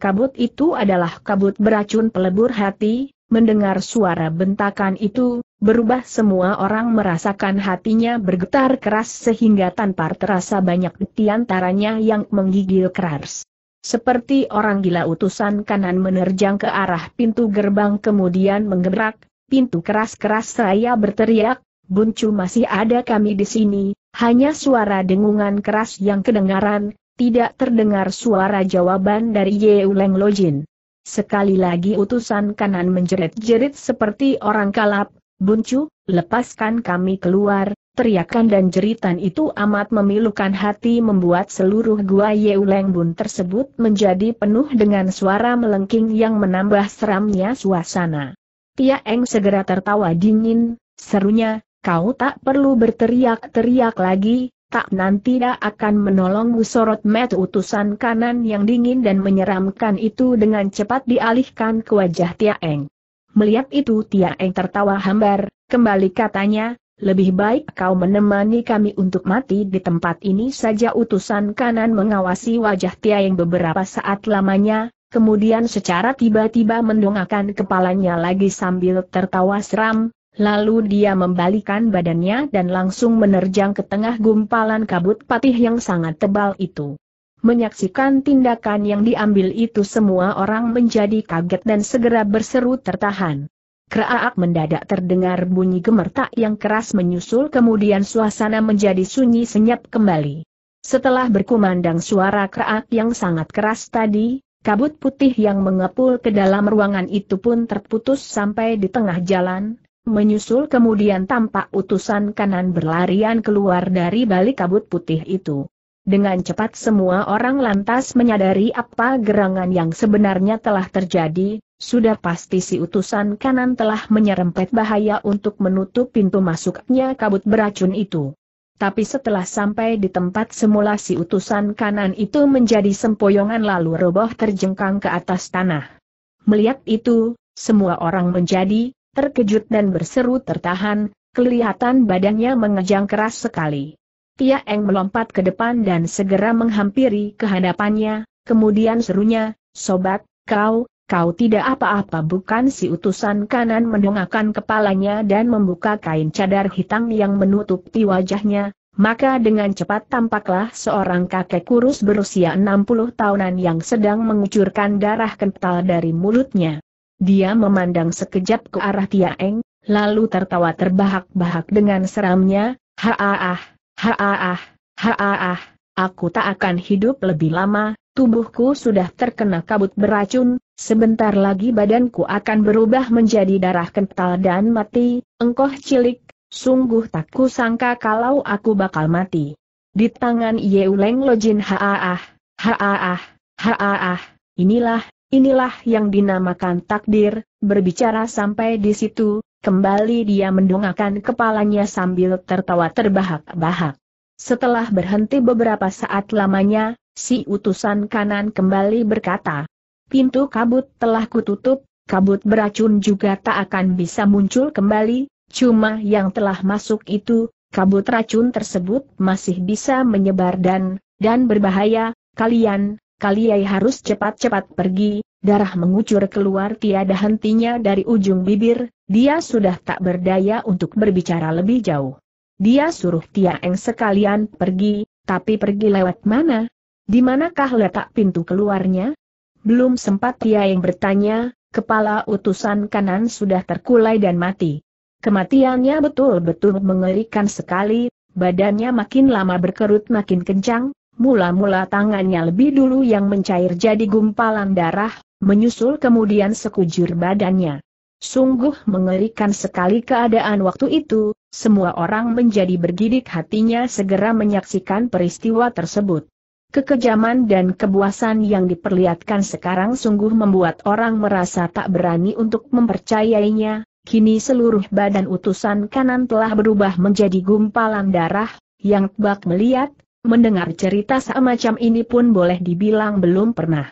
kabut itu adalah kabut beracun pelebur hati, Mendengar suara bentakan itu, berubah semua orang merasakan hatinya bergetar keras sehingga tanpa terasa banyak di antaranya yang menggigil keras. Seperti orang gila utusan kanan menerjang ke arah pintu gerbang kemudian menggerak, pintu keras-keras saya berteriak, Buncu masih ada kami di sini, hanya suara dengungan keras yang kedengaran, tidak terdengar suara jawaban dari Yeuleng Lojin. Sekali lagi utusan kanan menjerit-jerit seperti orang kalap, Buncu, lepaskan kami keluar, teriakan dan jeritan itu amat memilukan hati membuat seluruh gua Yeuleng Bun tersebut menjadi penuh dengan suara melengking yang menambah seramnya suasana. Tia Eng segera tertawa dingin, serunya, kau tak perlu berteriak-teriak lagi, tak nanti dia akan menolongmu sorot met utusan kanan yang dingin dan menyeramkan itu dengan cepat dialihkan ke wajah Tiaeng. Melihat itu Tiaeng tertawa hambar, kembali katanya, lebih baik kau menemani kami untuk mati di tempat ini saja utusan kanan mengawasi wajah Tiaeng beberapa saat lamanya, kemudian secara tiba-tiba mendongakkan kepalanya lagi sambil tertawa seram, Lalu dia membalikan badannya dan langsung menerjang ke tengah gumpalan kabut patih yang sangat tebal itu. Menyaksikan tindakan yang diambil itu semua orang menjadi kaget dan segera berseru tertahan. Keraak mendadak terdengar bunyi gemertak yang keras menyusul kemudian suasana menjadi sunyi senyap kembali. Setelah berkumandang suara keraak yang sangat keras tadi, kabut putih yang mengepul ke dalam ruangan itu pun terputus sampai di tengah jalan, menyusul kemudian tampak utusan kanan berlarian keluar dari balik kabut putih itu. Dengan cepat semua orang lantas menyadari apa gerangan yang sebenarnya telah terjadi, sudah pasti si utusan kanan telah menyerempet bahaya untuk menutup pintu masuknya kabut beracun itu. Tapi setelah sampai di tempat semula si utusan kanan itu menjadi sempoyongan lalu roboh terjengkang ke atas tanah. Melihat itu, semua orang menjadi terkejut dan berseru tertahan, kelihatan badannya mengejang keras sekali. Tia Eng melompat ke depan dan segera menghampiri kehadapannya, kemudian serunya, Sobat, kau, kau tidak apa-apa bukan si utusan kanan mendongakkan kepalanya dan membuka kain cadar hitam yang menutupi wajahnya, maka dengan cepat tampaklah seorang kakek kurus berusia 60 tahunan yang sedang mengucurkan darah kental dari mulutnya. Dia memandang sekejap ke arah Tiaeng, lalu tertawa terbahak-bahak dengan seramnya, Haaah, haaah, haaah, aku tak akan hidup lebih lama, tubuhku sudah terkena kabut beracun, sebentar lagi badanku akan berubah menjadi darah kental dan mati, engkoh cilik, sungguh tak kusangka kalau aku bakal mati. Di tangan Yeuleng Lojin haaah, haaah, haaah, inilah, Inilah yang dinamakan takdir, berbicara sampai di situ, kembali dia mendongakkan kepalanya sambil tertawa terbahak-bahak. Setelah berhenti beberapa saat lamanya, si utusan kanan kembali berkata, Pintu kabut telah kututup, kabut beracun juga tak akan bisa muncul kembali, cuma yang telah masuk itu, kabut racun tersebut masih bisa menyebar dan, dan berbahaya, kalian, Kaliai harus cepat-cepat pergi, darah mengucur keluar tiada hentinya dari ujung bibir, dia sudah tak berdaya untuk berbicara lebih jauh. Dia suruh Tia Eng sekalian pergi, tapi pergi lewat mana? Di manakah letak pintu keluarnya? Belum sempat Tia Tiaeng bertanya, kepala utusan kanan sudah terkulai dan mati. Kematiannya betul-betul mengerikan sekali, badannya makin lama berkerut makin kencang, Mula-mula tangannya lebih dulu yang mencair jadi gumpalan darah, menyusul kemudian sekujur badannya. Sungguh mengerikan sekali keadaan waktu itu, semua orang menjadi bergidik hatinya segera menyaksikan peristiwa tersebut. Kekejaman dan kebuasan yang diperlihatkan sekarang sungguh membuat orang merasa tak berani untuk mempercayainya, kini seluruh badan utusan kanan telah berubah menjadi gumpalan darah, yang bak melihat, Mendengar cerita semacam ini pun boleh dibilang belum pernah.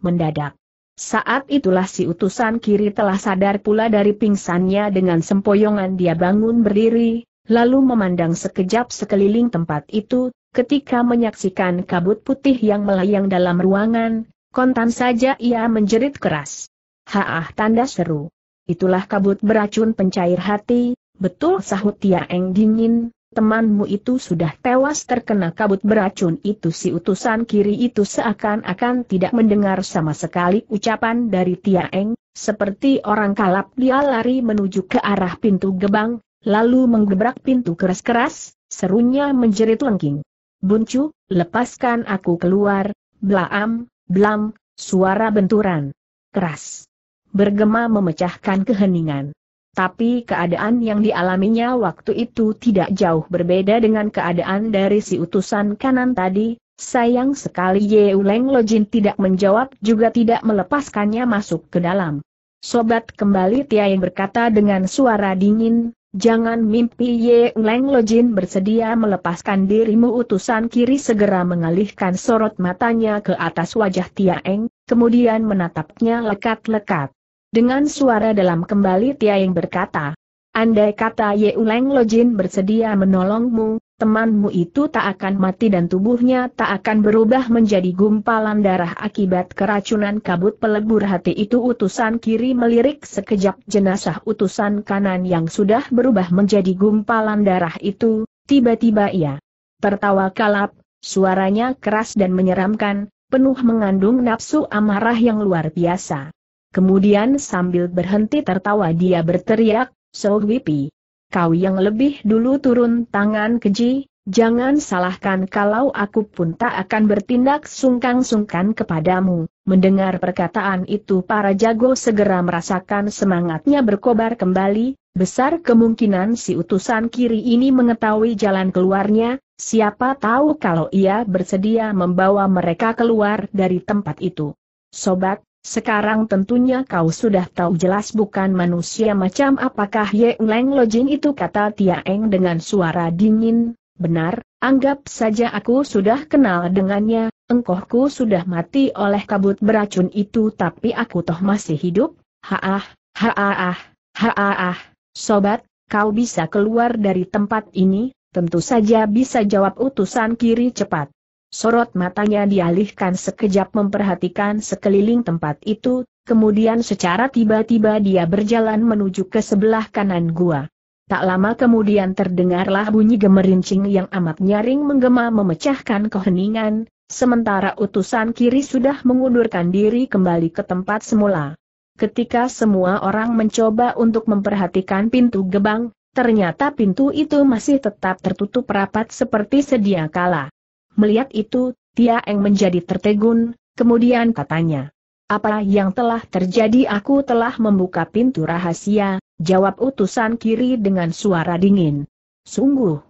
Mendadak. Saat itulah si utusan kiri telah sadar pula dari pingsannya dengan sempoyongan dia bangun berdiri, lalu memandang sekejap sekeliling tempat itu, ketika menyaksikan kabut putih yang melayang dalam ruangan, kontan saja ia menjerit keras. Haah tanda seru. Itulah kabut beracun pencair hati, betul sahut Tia Eng dingin, temanmu itu sudah tewas terkena kabut beracun itu si utusan kiri itu seakan-akan tidak mendengar sama sekali ucapan dari tia eng seperti orang kalap dia lari menuju ke arah pintu gebang, lalu menggebrak pintu keras-keras, serunya menjerit lengking. Buncu, lepaskan aku keluar, blaam, blam, suara benturan. Keras. Bergema memecahkan keheningan tapi keadaan yang dialaminya waktu itu tidak jauh berbeda dengan keadaan dari si utusan kanan tadi. Sayang sekali Ye Yeuleng Lojin tidak menjawab juga tidak melepaskannya masuk ke dalam. Sobat kembali Tia yang berkata dengan suara dingin, jangan mimpi Ye Yeuleng Lojin bersedia melepaskan dirimu utusan kiri segera mengalihkan sorot matanya ke atas wajah Tia Eng, kemudian menatapnya lekat-lekat. Dengan suara dalam kembali Tia yang berkata, Andai kata Ye Uleng Lojin bersedia menolongmu, temanmu itu tak akan mati dan tubuhnya tak akan berubah menjadi gumpalan darah akibat keracunan kabut pelebur hati itu utusan kiri melirik sekejap jenazah utusan kanan yang sudah berubah menjadi gumpalan darah itu, tiba-tiba ia tertawa kalap, suaranya keras dan menyeramkan, penuh mengandung nafsu amarah yang luar biasa. Kemudian sambil berhenti tertawa dia berteriak, So Wipi. Kau yang lebih dulu turun tangan keji, jangan salahkan kalau aku pun tak akan bertindak sungkan-sungkan kepadamu. Mendengar perkataan itu para jago segera merasakan semangatnya berkobar kembali, besar kemungkinan si utusan kiri ini mengetahui jalan keluarnya, siapa tahu kalau ia bersedia membawa mereka keluar dari tempat itu. Sobat, sekarang tentunya kau sudah tahu jelas bukan manusia macam apakah Ye Leng Lojin itu kata Tia Eng dengan suara dingin, benar, anggap saja aku sudah kenal dengannya, engkohku sudah mati oleh kabut beracun itu tapi aku toh masih hidup, haah, haah, haah, sobat, kau bisa keluar dari tempat ini, tentu saja bisa jawab utusan kiri cepat. Sorot matanya dialihkan sekejap memperhatikan sekeliling tempat itu, kemudian secara tiba-tiba dia berjalan menuju ke sebelah kanan gua. Tak lama kemudian terdengarlah bunyi gemerincing yang amat nyaring menggema memecahkan keheningan, sementara utusan kiri sudah mengundurkan diri kembali ke tempat semula. Ketika semua orang mencoba untuk memperhatikan pintu gebang, ternyata pintu itu masih tetap tertutup rapat seperti sedia kala. Melihat itu, Tia Eng menjadi tertegun, kemudian katanya. Apa yang telah terjadi aku telah membuka pintu rahasia, jawab utusan kiri dengan suara dingin. Sungguh.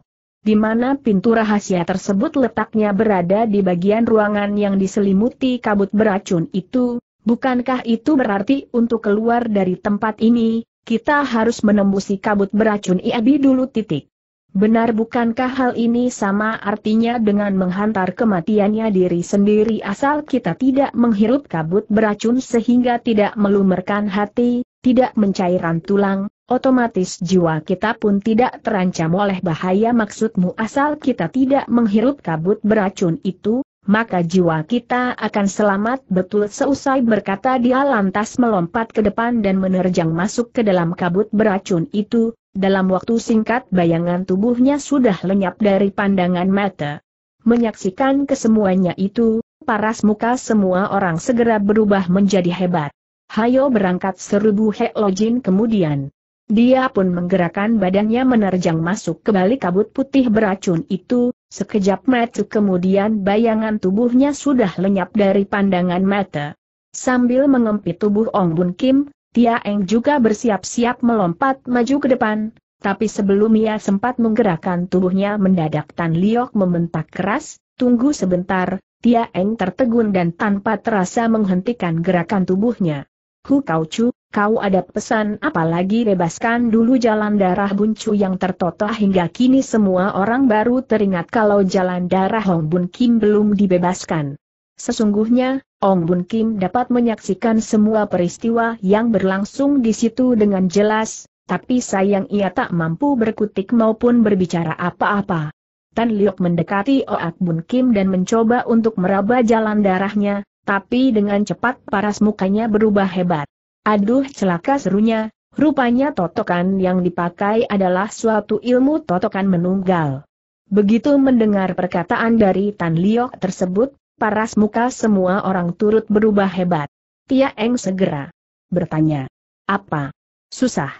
Di mana pintu rahasia tersebut letaknya berada di bagian ruangan yang diselimuti kabut beracun itu, bukankah itu berarti untuk keluar dari tempat ini, kita harus menembusi kabut beracun Iabi dulu titik. Benar bukankah hal ini sama artinya dengan menghantar kematiannya diri sendiri asal kita tidak menghirup kabut beracun sehingga tidak melumerkan hati, tidak mencairkan tulang, otomatis jiwa kita pun tidak terancam oleh bahaya maksudmu asal kita tidak menghirup kabut beracun itu, maka jiwa kita akan selamat betul seusai berkata dia lantas melompat ke depan dan menerjang masuk ke dalam kabut beracun itu, dalam waktu singkat bayangan tubuhnya sudah lenyap dari pandangan mata. Menyaksikan kesemuanya itu, paras muka semua orang segera berubah menjadi hebat. Hayo berangkat seribu heklojin kemudian. Dia pun menggerakkan badannya menerjang masuk ke balik kabut putih beracun itu, Sekejap mata kemudian bayangan tubuhnya sudah lenyap dari pandangan mata. Sambil mengempit tubuh Ong Bun Kim, Tia Eng juga bersiap-siap melompat maju ke depan, tapi sebelum ia sempat menggerakkan tubuhnya mendadak Tan Liok membentak keras, tunggu sebentar, Tia Eng tertegun dan tanpa terasa menghentikan gerakan tubuhnya. Kau Kaucu, kau ada pesan apalagi bebaskan dulu jalan darah Bun buncu yang tertotoh hingga kini semua orang baru teringat kalau jalan darah Hong Bun Kim belum dibebaskan. Sesungguhnya, Ong Bun Kim dapat menyaksikan semua peristiwa yang berlangsung di situ dengan jelas, tapi sayang ia tak mampu berkutik maupun berbicara apa-apa. Tan Liok mendekati Oak Bun Kim dan mencoba untuk meraba jalan darahnya, tapi dengan cepat paras mukanya berubah hebat. Aduh celaka serunya, rupanya totokan yang dipakai adalah suatu ilmu totokan menunggal. Begitu mendengar perkataan dari Tan Liok tersebut, paras muka semua orang turut berubah hebat. Tia Eng segera bertanya, apa? Susah.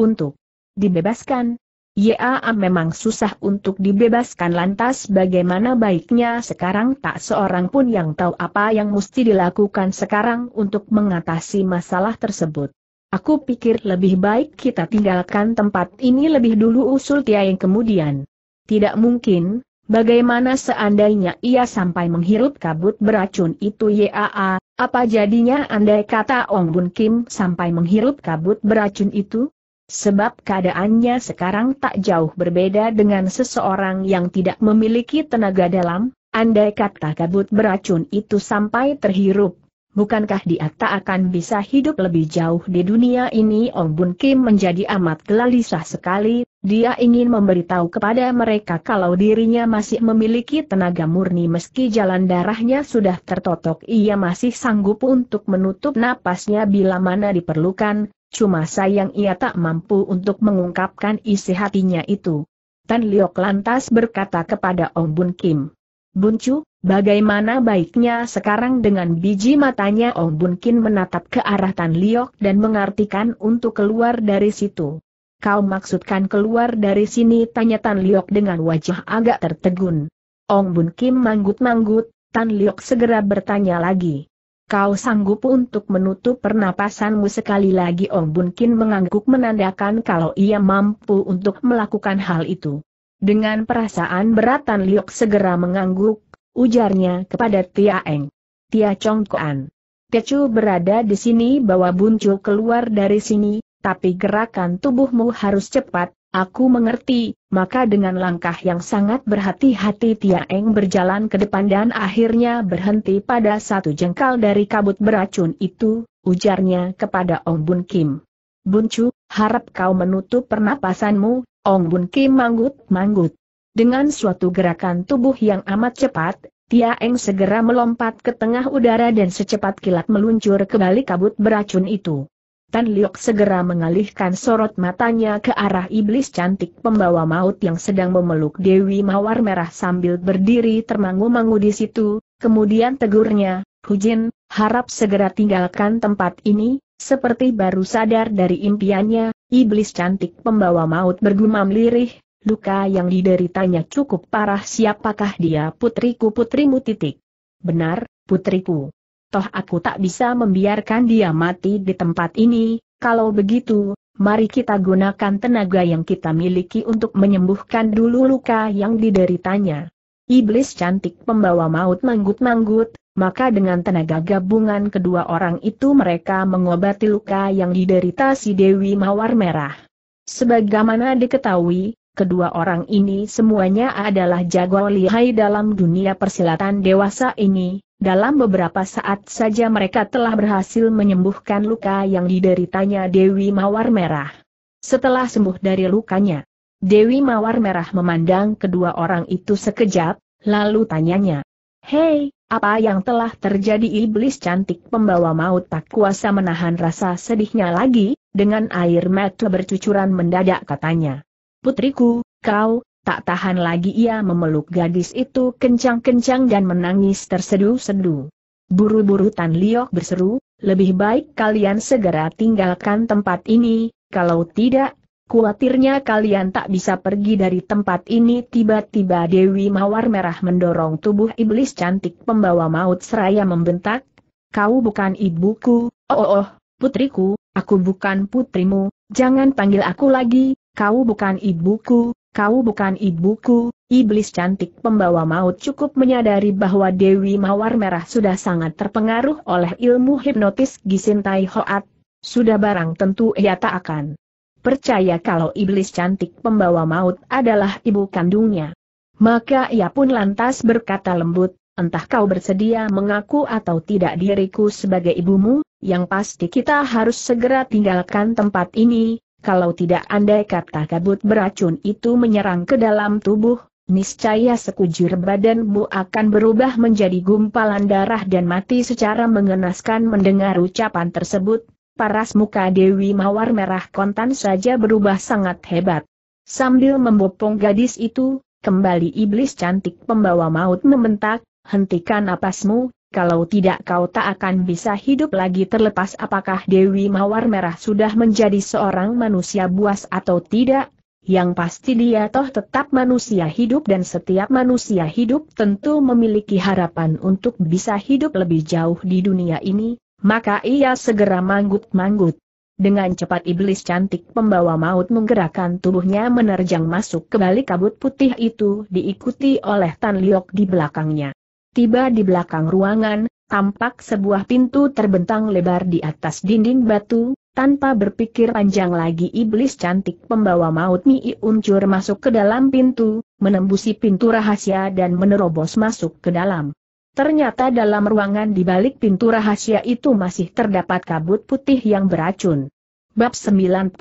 Untuk dibebaskan, Yaa memang susah untuk dibebaskan lantas bagaimana baiknya sekarang tak seorang pun yang tahu apa yang mesti dilakukan sekarang untuk mengatasi masalah tersebut. Aku pikir lebih baik kita tinggalkan tempat ini lebih dulu usul Tiaeng kemudian. Tidak mungkin, Bagaimana seandainya ia sampai menghirup kabut beracun itu Yaa, apa jadinya andai kata Ong Bun Kim sampai menghirup kabut beracun itu? Sebab keadaannya sekarang tak jauh berbeda dengan seseorang yang tidak memiliki tenaga dalam, andai kata kabut beracun itu sampai terhirup. Bukankah dia tak akan bisa hidup lebih jauh di dunia ini? Ong Bun Kim menjadi amat gelisah sekali, dia ingin memberitahu kepada mereka kalau dirinya masih memiliki tenaga murni meski jalan darahnya sudah tertotok ia masih sanggup untuk menutup napasnya bila mana diperlukan, Cuma sayang ia tak mampu untuk mengungkapkan isi hatinya itu. Tan Liok lantas berkata kepada Ong Bun Kim. Buncu, bagaimana baiknya sekarang dengan biji matanya Ong Bun Kim menatap ke arah Tan Liok dan mengartikan untuk keluar dari situ. Kau maksudkan keluar dari sini tanya Tan Liok dengan wajah agak tertegun. Ong Bun Kim manggut-manggut, Tan Liok segera bertanya lagi. Kau sanggup untuk menutup pernapasanmu sekali lagi Ong Bun Kin mengangguk menandakan kalau ia mampu untuk melakukan hal itu. Dengan perasaan beratan, Liok segera mengangguk, ujarnya kepada Tia Eng. Tia Chong Koan. berada di sini bawa Buncu keluar dari sini, tapi gerakan tubuhmu harus cepat, Aku mengerti, maka dengan langkah yang sangat berhati-hati Tiaeng berjalan ke depan dan akhirnya berhenti pada satu jengkal dari kabut beracun itu, ujarnya kepada Ong Bun Kim. Bun Chu, harap kau menutup pernapasanmu, Ong Bun Kim manggut-manggut. Dengan suatu gerakan tubuh yang amat cepat, Tiaeng segera melompat ke tengah udara dan secepat kilat meluncur ke balik kabut beracun itu. Tan Liok segera mengalihkan sorot matanya ke arah iblis cantik pembawa maut yang sedang memeluk Dewi Mawar Merah sambil berdiri termangu-mangu di situ, kemudian tegurnya, Hujin, harap segera tinggalkan tempat ini, seperti baru sadar dari impiannya, iblis cantik pembawa maut bergumam lirih, luka yang dideritanya cukup parah siapakah dia putriku putrimu titik. Benar, putriku toh aku tak bisa membiarkan dia mati di tempat ini, kalau begitu, mari kita gunakan tenaga yang kita miliki untuk menyembuhkan dulu luka yang dideritanya. Iblis cantik pembawa maut manggut-manggut, maka dengan tenaga gabungan kedua orang itu mereka mengobati luka yang diderita si Dewi Mawar Merah. Sebagaimana diketahui, Kedua orang ini semuanya adalah jago lihai dalam dunia persilatan dewasa ini, dalam beberapa saat saja mereka telah berhasil menyembuhkan luka yang dideritanya Dewi Mawar Merah. Setelah sembuh dari lukanya, Dewi Mawar Merah memandang kedua orang itu sekejap, lalu tanyanya, Hei, apa yang telah terjadi iblis cantik pembawa maut tak kuasa menahan rasa sedihnya lagi, dengan air mata bercucuran mendadak katanya. Putriku, kau, tak tahan lagi ia memeluk gadis itu kencang-kencang dan menangis terseduh-seduh. Buru-buru Tan Liok berseru, lebih baik kalian segera tinggalkan tempat ini, kalau tidak, kuatirnya kalian tak bisa pergi dari tempat ini. Tiba-tiba Dewi Mawar Merah mendorong tubuh iblis cantik pembawa maut seraya membentak, kau bukan ibuku, oh oh, oh putriku, aku bukan putrimu, jangan panggil aku lagi, kau bukan ibuku, kau bukan ibuku, iblis cantik pembawa maut cukup menyadari bahwa Dewi Mawar Merah sudah sangat terpengaruh oleh ilmu hipnotis Tai Hoat, sudah barang tentu ia tak akan percaya kalau iblis cantik pembawa maut adalah ibu kandungnya. Maka ia pun lantas berkata lembut, entah kau bersedia mengaku atau tidak diriku sebagai ibumu, yang pasti kita harus segera tinggalkan tempat ini, kalau tidak andai kata kabut beracun itu menyerang ke dalam tubuh, niscaya sekujur badanmu akan berubah menjadi gumpalan darah dan mati secara mengenaskan mendengar ucapan tersebut, paras muka Dewi Mawar Merah kontan saja berubah sangat hebat. Sambil membopong gadis itu, kembali iblis cantik pembawa maut membentak, hentikan napasmu, kalau tidak kau tak akan bisa hidup lagi terlepas apakah Dewi Mawar Merah sudah menjadi seorang manusia buas atau tidak, yang pasti dia toh tetap manusia hidup dan setiap manusia hidup tentu memiliki harapan untuk bisa hidup lebih jauh di dunia ini, maka ia segera manggut-manggut. Dengan cepat iblis cantik pembawa maut menggerakkan tubuhnya menerjang masuk ke balik kabut putih itu diikuti oleh Tan Liok di belakangnya. Tiba di belakang ruangan, tampak sebuah pintu terbentang lebar di atas dinding batu, tanpa berpikir panjang lagi iblis cantik pembawa maut mi Uncur masuk ke dalam pintu, menembusi pintu rahasia dan menerobos masuk ke dalam. Ternyata dalam ruangan di balik pintu rahasia itu masih terdapat kabut putih yang beracun. Bab 94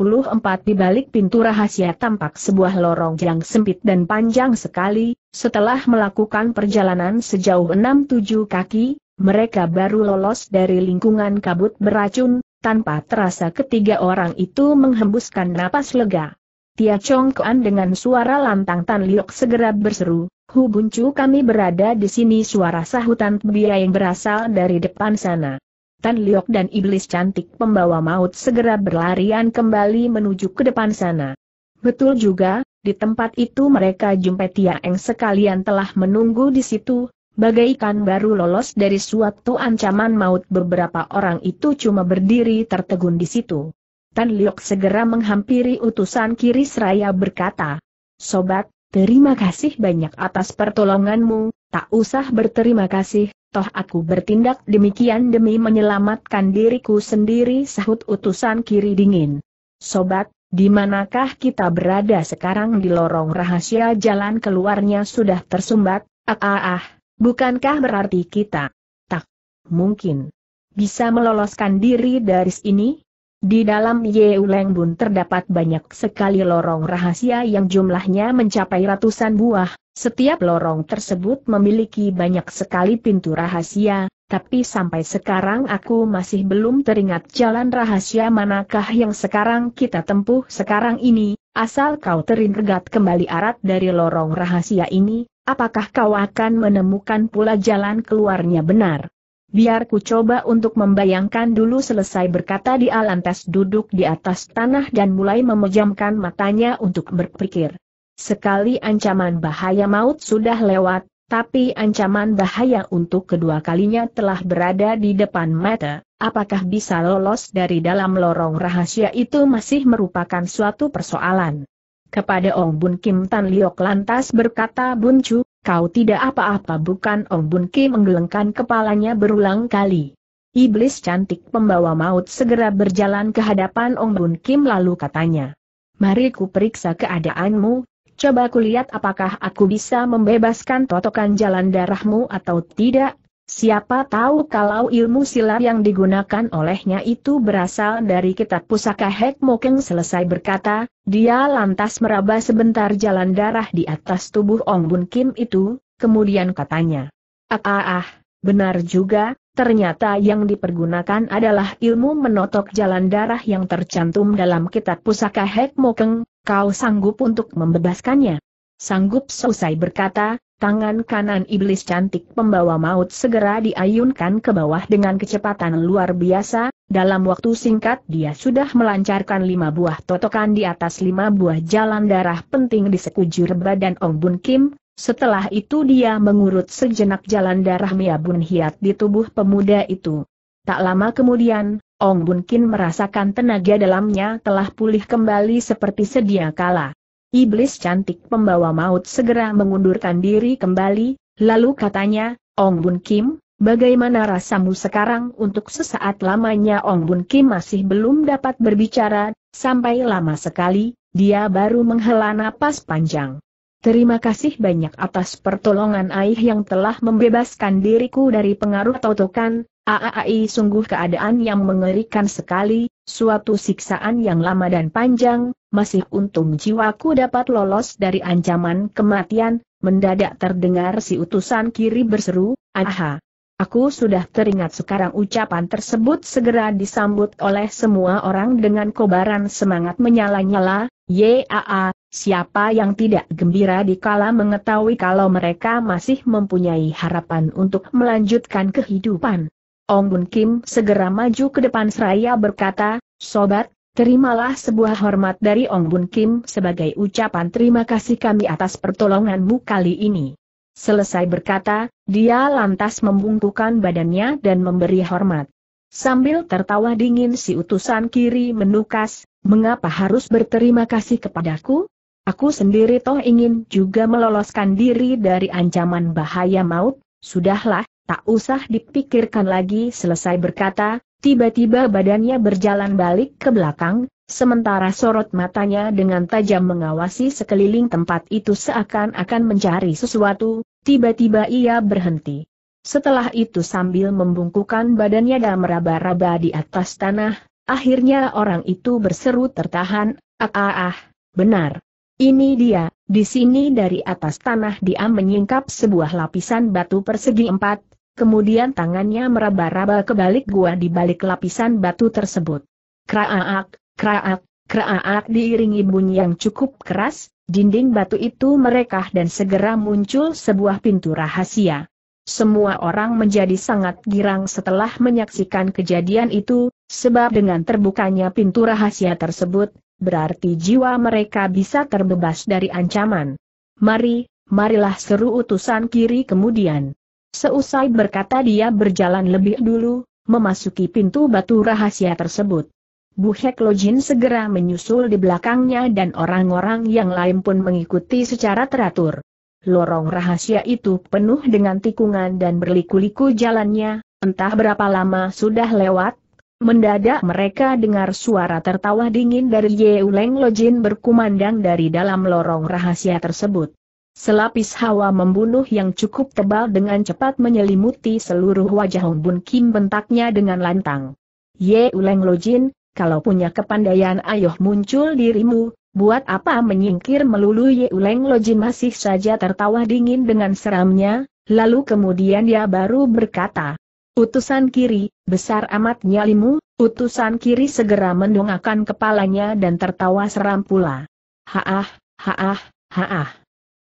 Di balik pintu rahasia tampak sebuah lorong yang sempit dan panjang sekali, setelah melakukan perjalanan sejauh 6-7 kaki, mereka baru lolos dari lingkungan kabut beracun, tanpa terasa ketiga orang itu menghembuskan napas lega. Tia Chong Kuan dengan suara lantang Tan Liok segera berseru, Hu Buncu kami berada di sini suara sahutan biaya yang berasal dari depan sana. Tan Liok dan iblis cantik pembawa maut segera berlarian kembali menuju ke depan sana. Betul juga, di tempat itu mereka jumpai Tiaeng sekalian telah menunggu di situ, bagaikan baru lolos dari suatu ancaman maut beberapa orang itu cuma berdiri tertegun di situ. Tan Liok segera menghampiri utusan kiri seraya berkata, Sobat, terima kasih banyak atas pertolonganmu, Tak usah berterima kasih, toh aku bertindak demikian demi menyelamatkan diriku sendiri sahut utusan kiri dingin. Sobat, di manakah kita berada sekarang di lorong rahasia jalan keluarnya sudah tersumbat, ah ah ah, bukankah berarti kita tak mungkin bisa meloloskan diri dari sini? Di dalam Yeuleng Bun terdapat banyak sekali lorong rahasia yang jumlahnya mencapai ratusan buah, setiap lorong tersebut memiliki banyak sekali pintu rahasia, tapi sampai sekarang aku masih belum teringat jalan rahasia manakah yang sekarang kita tempuh sekarang ini, asal kau teringat kembali arat dari lorong rahasia ini, apakah kau akan menemukan pula jalan keluarnya benar? Biar ku coba untuk membayangkan dulu selesai berkata dia lantas duduk di atas tanah dan mulai memejamkan matanya untuk berpikir. Sekali ancaman bahaya maut sudah lewat, tapi ancaman bahaya untuk kedua kalinya telah berada di depan mata. Apakah bisa lolos dari dalam lorong rahasia itu masih merupakan suatu persoalan. Kepada Ong Bun Kim Tan Liok lantas berkata Bun Chu, kau tidak apa-apa bukan Ong Bun Ki menggelengkan kepalanya berulang kali. Iblis cantik pembawa maut segera berjalan ke hadapan Ong Bun Kim lalu katanya. Mari ku periksa keadaanmu, coba kulihat apakah aku bisa membebaskan totokan jalan darahmu atau tidak, Siapa tahu kalau ilmu silat yang digunakan olehnya itu berasal dari kitab pusaka Hek Mokeng selesai berkata, dia lantas meraba sebentar jalan darah di atas tubuh Ong Bun Kim itu, kemudian katanya. Ah ah ah, benar juga, ternyata yang dipergunakan adalah ilmu menotok jalan darah yang tercantum dalam kitab pusaka Hek Mokeng, kau sanggup untuk membebaskannya. Sanggup selesai berkata, Tangan kanan iblis cantik pembawa maut segera diayunkan ke bawah dengan kecepatan luar biasa, dalam waktu singkat dia sudah melancarkan lima buah totokan di atas lima buah jalan darah penting di sekujur badan Ong Bun Kim, setelah itu dia mengurut sejenak jalan darah Mia Bun Hiat di tubuh pemuda itu. Tak lama kemudian, Ong Bun Kim merasakan tenaga dalamnya telah pulih kembali seperti sedia kala. Iblis cantik pembawa maut segera mengundurkan diri kembali, lalu katanya, Ong Bun Kim, bagaimana rasamu sekarang untuk sesaat lamanya Ong Bun Kim masih belum dapat berbicara, sampai lama sekali, dia baru menghela napas panjang. Terima kasih banyak atas pertolongan Aih yang telah membebaskan diriku dari pengaruh totokan, AAI sungguh keadaan yang mengerikan sekali, suatu siksaan yang lama dan panjang, masih untung jiwaku dapat lolos dari ancaman kematian, mendadak terdengar si utusan kiri berseru, aha. Aku sudah teringat sekarang ucapan tersebut segera disambut oleh semua orang dengan kobaran semangat menyala-nyala, yaa, siapa yang tidak gembira dikala mengetahui kalau mereka masih mempunyai harapan untuk melanjutkan kehidupan. Ong Bun Kim segera maju ke depan seraya berkata, Sobat, terimalah sebuah hormat dari Ong Bun Kim sebagai ucapan terima kasih kami atas pertolonganmu kali ini. Selesai berkata, dia lantas membungkukan badannya dan memberi hormat. Sambil tertawa dingin si utusan kiri menukas, mengapa harus berterima kasih kepadaku? Aku sendiri toh ingin juga meloloskan diri dari ancaman bahaya maut, sudahlah, Tak usah dipikirkan lagi selesai berkata, tiba-tiba badannya berjalan balik ke belakang, sementara sorot matanya dengan tajam mengawasi sekeliling tempat itu seakan-akan mencari sesuatu, tiba-tiba ia berhenti. Setelah itu sambil membungkukan badannya dan meraba-raba di atas tanah, akhirnya orang itu berseru tertahan, ah ah ah, benar. Ini dia, di sini dari atas tanah dia menyingkap sebuah lapisan batu persegi empat, Kemudian tangannya meraba-raba ke balik gua di balik lapisan batu tersebut. Kraak, kraak, kraak diiringi bunyi yang cukup keras, dinding batu itu merekah dan segera muncul sebuah pintu rahasia. Semua orang menjadi sangat girang setelah menyaksikan kejadian itu, sebab dengan terbukanya pintu rahasia tersebut, berarti jiwa mereka bisa terbebas dari ancaman. Mari, marilah seru utusan kiri kemudian. Seusai berkata dia berjalan lebih dulu, memasuki pintu batu rahasia tersebut. Bu Hek Lojin segera menyusul di belakangnya dan orang-orang yang lain pun mengikuti secara teratur. Lorong rahasia itu penuh dengan tikungan dan berliku-liku jalannya, entah berapa lama sudah lewat, Mendadak mereka dengar suara tertawa dingin dari Ye Yeuleng Lojin berkumandang dari dalam lorong rahasia tersebut. Selapis hawa membunuh yang cukup tebal dengan cepat menyelimuti seluruh wajah Hong Bun Kim bentaknya dengan lantang. Ye Uleng Lojin, kalau punya kepandaian ayoh muncul dirimu, buat apa menyingkir melulu Ye Uleng Lojin masih saja tertawa dingin dengan seramnya, lalu kemudian dia baru berkata, Utusan kiri, besar amat nyalimu, utusan kiri segera mendongakkan kepalanya dan tertawa seram pula. Haah, haah, haah.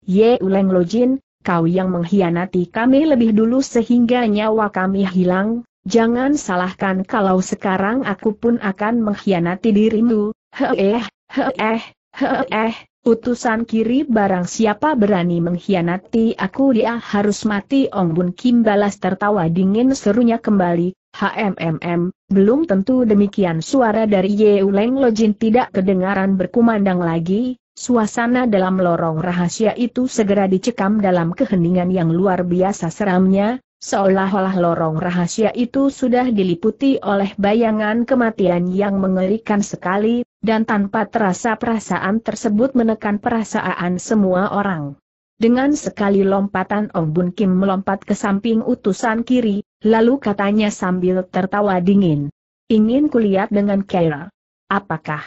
Ye Uleng Lojin, kau yang mengkhianati kami lebih dulu sehingga nyawa kami hilang, jangan salahkan kalau sekarang aku pun akan mengkhianati dirimu, heeh, heeh, heeh, utusan kiri barang siapa berani mengkhianati aku dia harus mati Ong Bun Kim balas tertawa dingin serunya kembali, HMMM, belum tentu demikian suara dari Ye Uleng Lojin tidak kedengaran berkumandang lagi, Suasana dalam lorong rahasia itu segera dicekam dalam keheningan yang luar biasa seramnya, seolah-olah lorong rahasia itu sudah diliputi oleh bayangan kematian yang mengerikan sekali, dan tanpa terasa perasaan tersebut menekan perasaan semua orang. Dengan sekali lompatan Ong Bun Kim melompat ke samping utusan kiri, lalu katanya sambil tertawa dingin. Ingin kulihat dengan Kaira. Apakah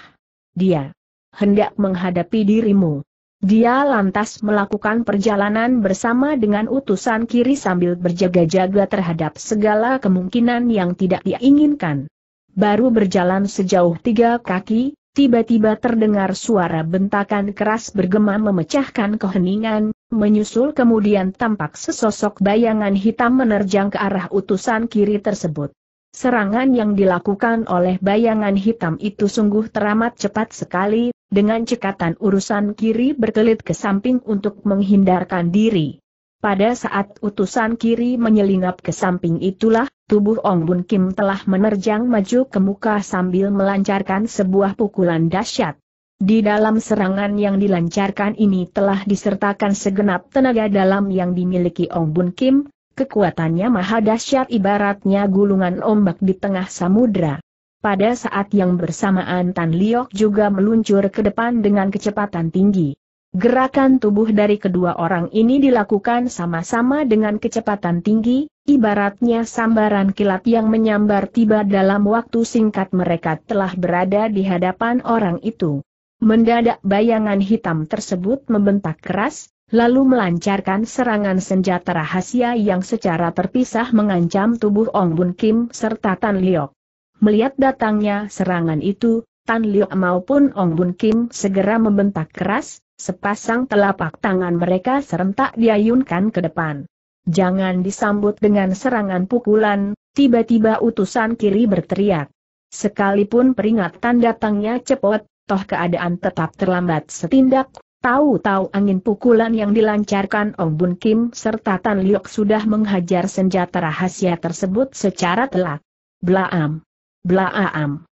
dia? hendak menghadapi dirimu. Dia lantas melakukan perjalanan bersama dengan utusan kiri sambil berjaga-jaga terhadap segala kemungkinan yang tidak diinginkan. Baru berjalan sejauh tiga kaki, tiba-tiba terdengar suara bentakan keras bergema memecahkan keheningan, menyusul kemudian tampak sesosok bayangan hitam menerjang ke arah utusan kiri tersebut. Serangan yang dilakukan oleh bayangan hitam itu sungguh teramat cepat sekali, dengan cekatan urusan kiri berkelit ke samping untuk menghindarkan diri. Pada saat utusan kiri menyelinap ke samping itulah, tubuh Ong Bun Kim telah menerjang maju ke muka sambil melancarkan sebuah pukulan dahsyat. Di dalam serangan yang dilancarkan ini telah disertakan segenap tenaga dalam yang dimiliki Ong Bun Kim, Kekuatannya maha dahsyat ibaratnya gulungan ombak di tengah samudra. Pada saat yang bersamaan Tan Liok juga meluncur ke depan dengan kecepatan tinggi. Gerakan tubuh dari kedua orang ini dilakukan sama-sama dengan kecepatan tinggi, ibaratnya sambaran kilat yang menyambar tiba dalam waktu singkat mereka telah berada di hadapan orang itu. Mendadak bayangan hitam tersebut membentak keras, lalu melancarkan serangan senjata rahasia yang secara terpisah mengancam tubuh Ong Bun Kim serta Tan Liok. Melihat datangnya serangan itu, Tan Liok maupun Ong Bun Kim segera membentak keras, sepasang telapak tangan mereka serentak diayunkan ke depan. Jangan disambut dengan serangan pukulan, tiba-tiba utusan kiri berteriak. Sekalipun peringatan datangnya cepat, toh keadaan tetap terlambat setindak, Tahu-tahu angin pukulan yang dilancarkan Ong Bun Kim serta Tan Liok sudah menghajar senjata rahasia tersebut secara telak. Blaam. Blaam.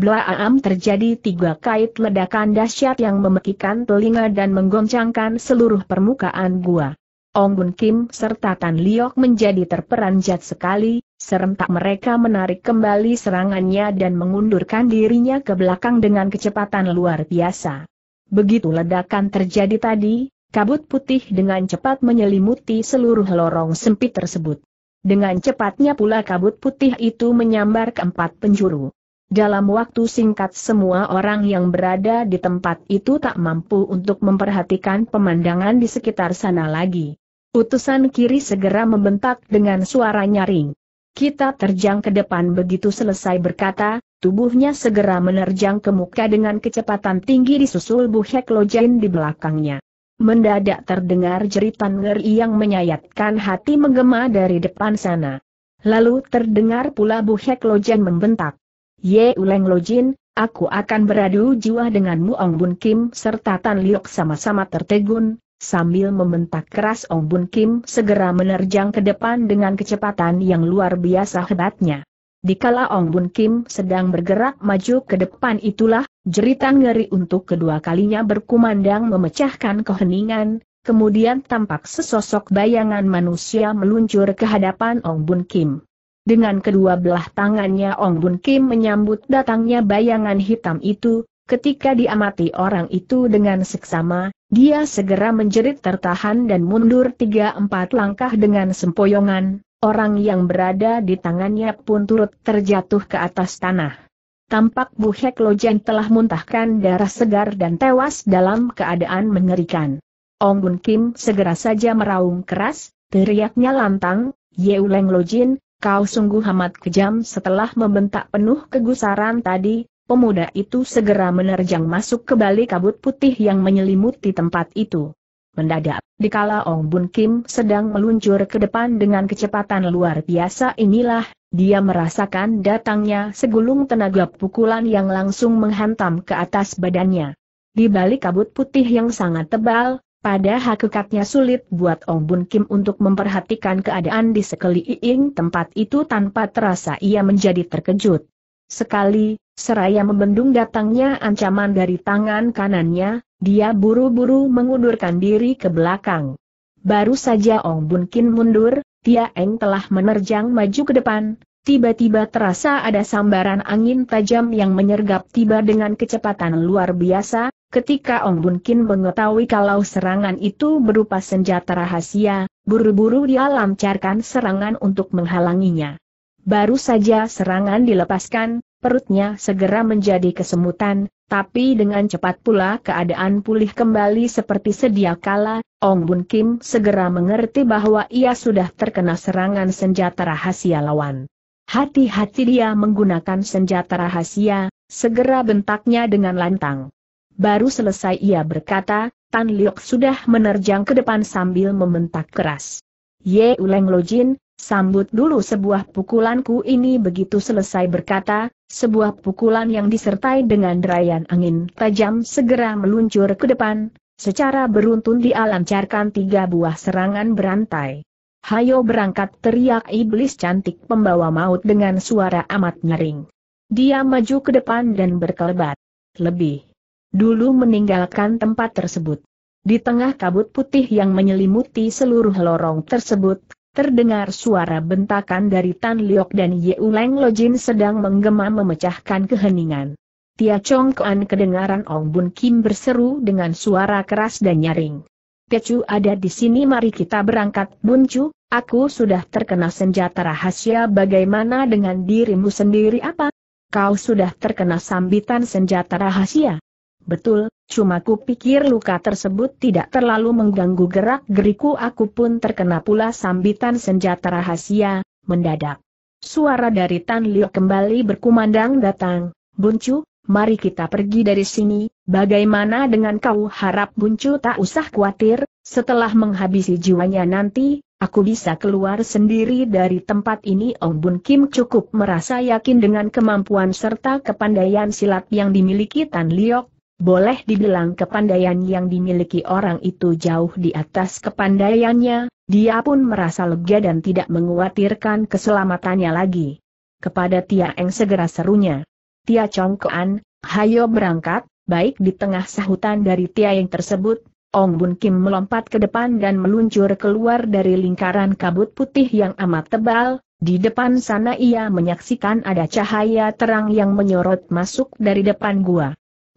Blaam terjadi tiga kait ledakan dahsyat yang memekikan telinga dan menggoncangkan seluruh permukaan gua. Ong Bun Kim serta Tan Liok menjadi terperanjat sekali, serentak mereka menarik kembali serangannya dan mengundurkan dirinya ke belakang dengan kecepatan luar biasa. Begitu ledakan terjadi tadi, kabut putih dengan cepat menyelimuti seluruh lorong sempit tersebut. Dengan cepatnya pula kabut putih itu menyambar ke empat penjuru. Dalam waktu singkat semua orang yang berada di tempat itu tak mampu untuk memperhatikan pemandangan di sekitar sana lagi. Utusan kiri segera membentak dengan suara nyaring. Kita terjang ke depan begitu selesai berkata, Tubuhnya segera menerjang ke muka dengan kecepatan tinggi disusul Bu Heklojen di belakangnya. Mendadak terdengar jeritan ngeri yang menyayatkan hati menggema dari depan sana. Lalu terdengar pula Bu Heklojen membentak. Ye Uleng Lojin, aku akan beradu jiwa denganmu Ong Bun Kim serta Tan Liok sama-sama tertegun, Sambil membentak keras Ong Bun Kim segera menerjang ke depan dengan kecepatan yang luar biasa hebatnya. Dikala Ong Bun Kim sedang bergerak maju ke depan itulah, jeritan ngeri untuk kedua kalinya berkumandang memecahkan keheningan, kemudian tampak sesosok bayangan manusia meluncur ke hadapan Ong Bun Kim. Dengan kedua belah tangannya Ong Bun Kim menyambut datangnya bayangan hitam itu, ketika diamati orang itu dengan seksama, dia segera menjerit tertahan dan mundur tiga empat langkah dengan sempoyongan, orang yang berada di tangannya pun turut terjatuh ke atas tanah. Tampak Bu Hek Lojen telah muntahkan darah segar dan tewas dalam keadaan mengerikan. Ong Bun Kim segera saja meraung keras, teriaknya lantang, Yeuleng Lojin, kau sungguh amat kejam setelah membentak penuh kegusaran tadi, pemuda itu segera menerjang masuk ke balik kabut putih yang menyelimuti tempat itu. Mendadak, dikala Ong Bun Kim sedang meluncur ke depan dengan kecepatan luar biasa inilah, dia merasakan datangnya segulung tenaga pukulan yang langsung menghantam ke atas badannya. Di balik kabut putih yang sangat tebal, pada hakikatnya sulit buat Ong Bun Kim untuk memperhatikan keadaan di sekeliling tempat itu tanpa terasa ia menjadi terkejut. Sekali, seraya membendung datangnya ancaman dari tangan kanannya, dia buru-buru mengundurkan diri ke belakang. Baru saja Ong Bun mundur, Tia Eng telah menerjang maju ke depan, tiba-tiba terasa ada sambaran angin tajam yang menyergap tiba dengan kecepatan luar biasa, ketika Ong Bun mengetahui kalau serangan itu berupa senjata rahasia, buru-buru dia lancarkan serangan untuk menghalanginya. Baru saja serangan dilepaskan, perutnya segera menjadi kesemutan, tapi dengan cepat pula keadaan pulih kembali seperti sedia kala, Ong Bun Kim segera mengerti bahwa ia sudah terkena serangan senjata rahasia lawan. Hati-hati dia menggunakan senjata rahasia, segera bentaknya dengan lantang. Baru selesai ia berkata, Tan Liok sudah menerjang ke depan sambil membentak keras. Ye Uleng Lojin, Sambut dulu sebuah pukulanku ini begitu selesai berkata, sebuah pukulan yang disertai dengan derayan angin tajam segera meluncur ke depan, secara beruntun dialancarkan tiga buah serangan berantai. Hayo berangkat teriak iblis cantik pembawa maut dengan suara amat nyaring. Dia maju ke depan dan berkelebat. Lebih dulu meninggalkan tempat tersebut. Di tengah kabut putih yang menyelimuti seluruh lorong tersebut, Terdengar suara bentakan dari Tan Liok dan Ye Uleng Lojin sedang menggema memecahkan keheningan. Tia Chong Kuan kedengaran Ong Bun Kim berseru dengan suara keras dan nyaring. Chu ada di sini mari kita berangkat Bun Chu, aku sudah terkena senjata rahasia bagaimana dengan dirimu sendiri apa? Kau sudah terkena sambitan senjata rahasia, Betul, cuma pikir luka tersebut tidak terlalu mengganggu gerak-geriku aku pun terkena pula sambitan senjata rahasia, mendadak. Suara dari Tan Liu kembali berkumandang datang, Buncu, mari kita pergi dari sini, bagaimana dengan kau harap Buncu tak usah khawatir, setelah menghabisi jiwanya nanti, aku bisa keluar sendiri dari tempat ini Ong Bun Kim cukup merasa yakin dengan kemampuan serta kepandaian silat yang dimiliki Tan Liok boleh dibilang kepandaian yang dimiliki orang itu jauh di atas kepandaiannya, dia pun merasa lega dan tidak menguatirkan keselamatannya lagi. Kepada Tia Eng segera serunya. Tia Kuan, hayo berangkat, baik di tengah sahutan dari Tia Eng tersebut, Ong Bun Kim melompat ke depan dan meluncur keluar dari lingkaran kabut putih yang amat tebal, di depan sana ia menyaksikan ada cahaya terang yang menyorot masuk dari depan gua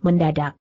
mendadak.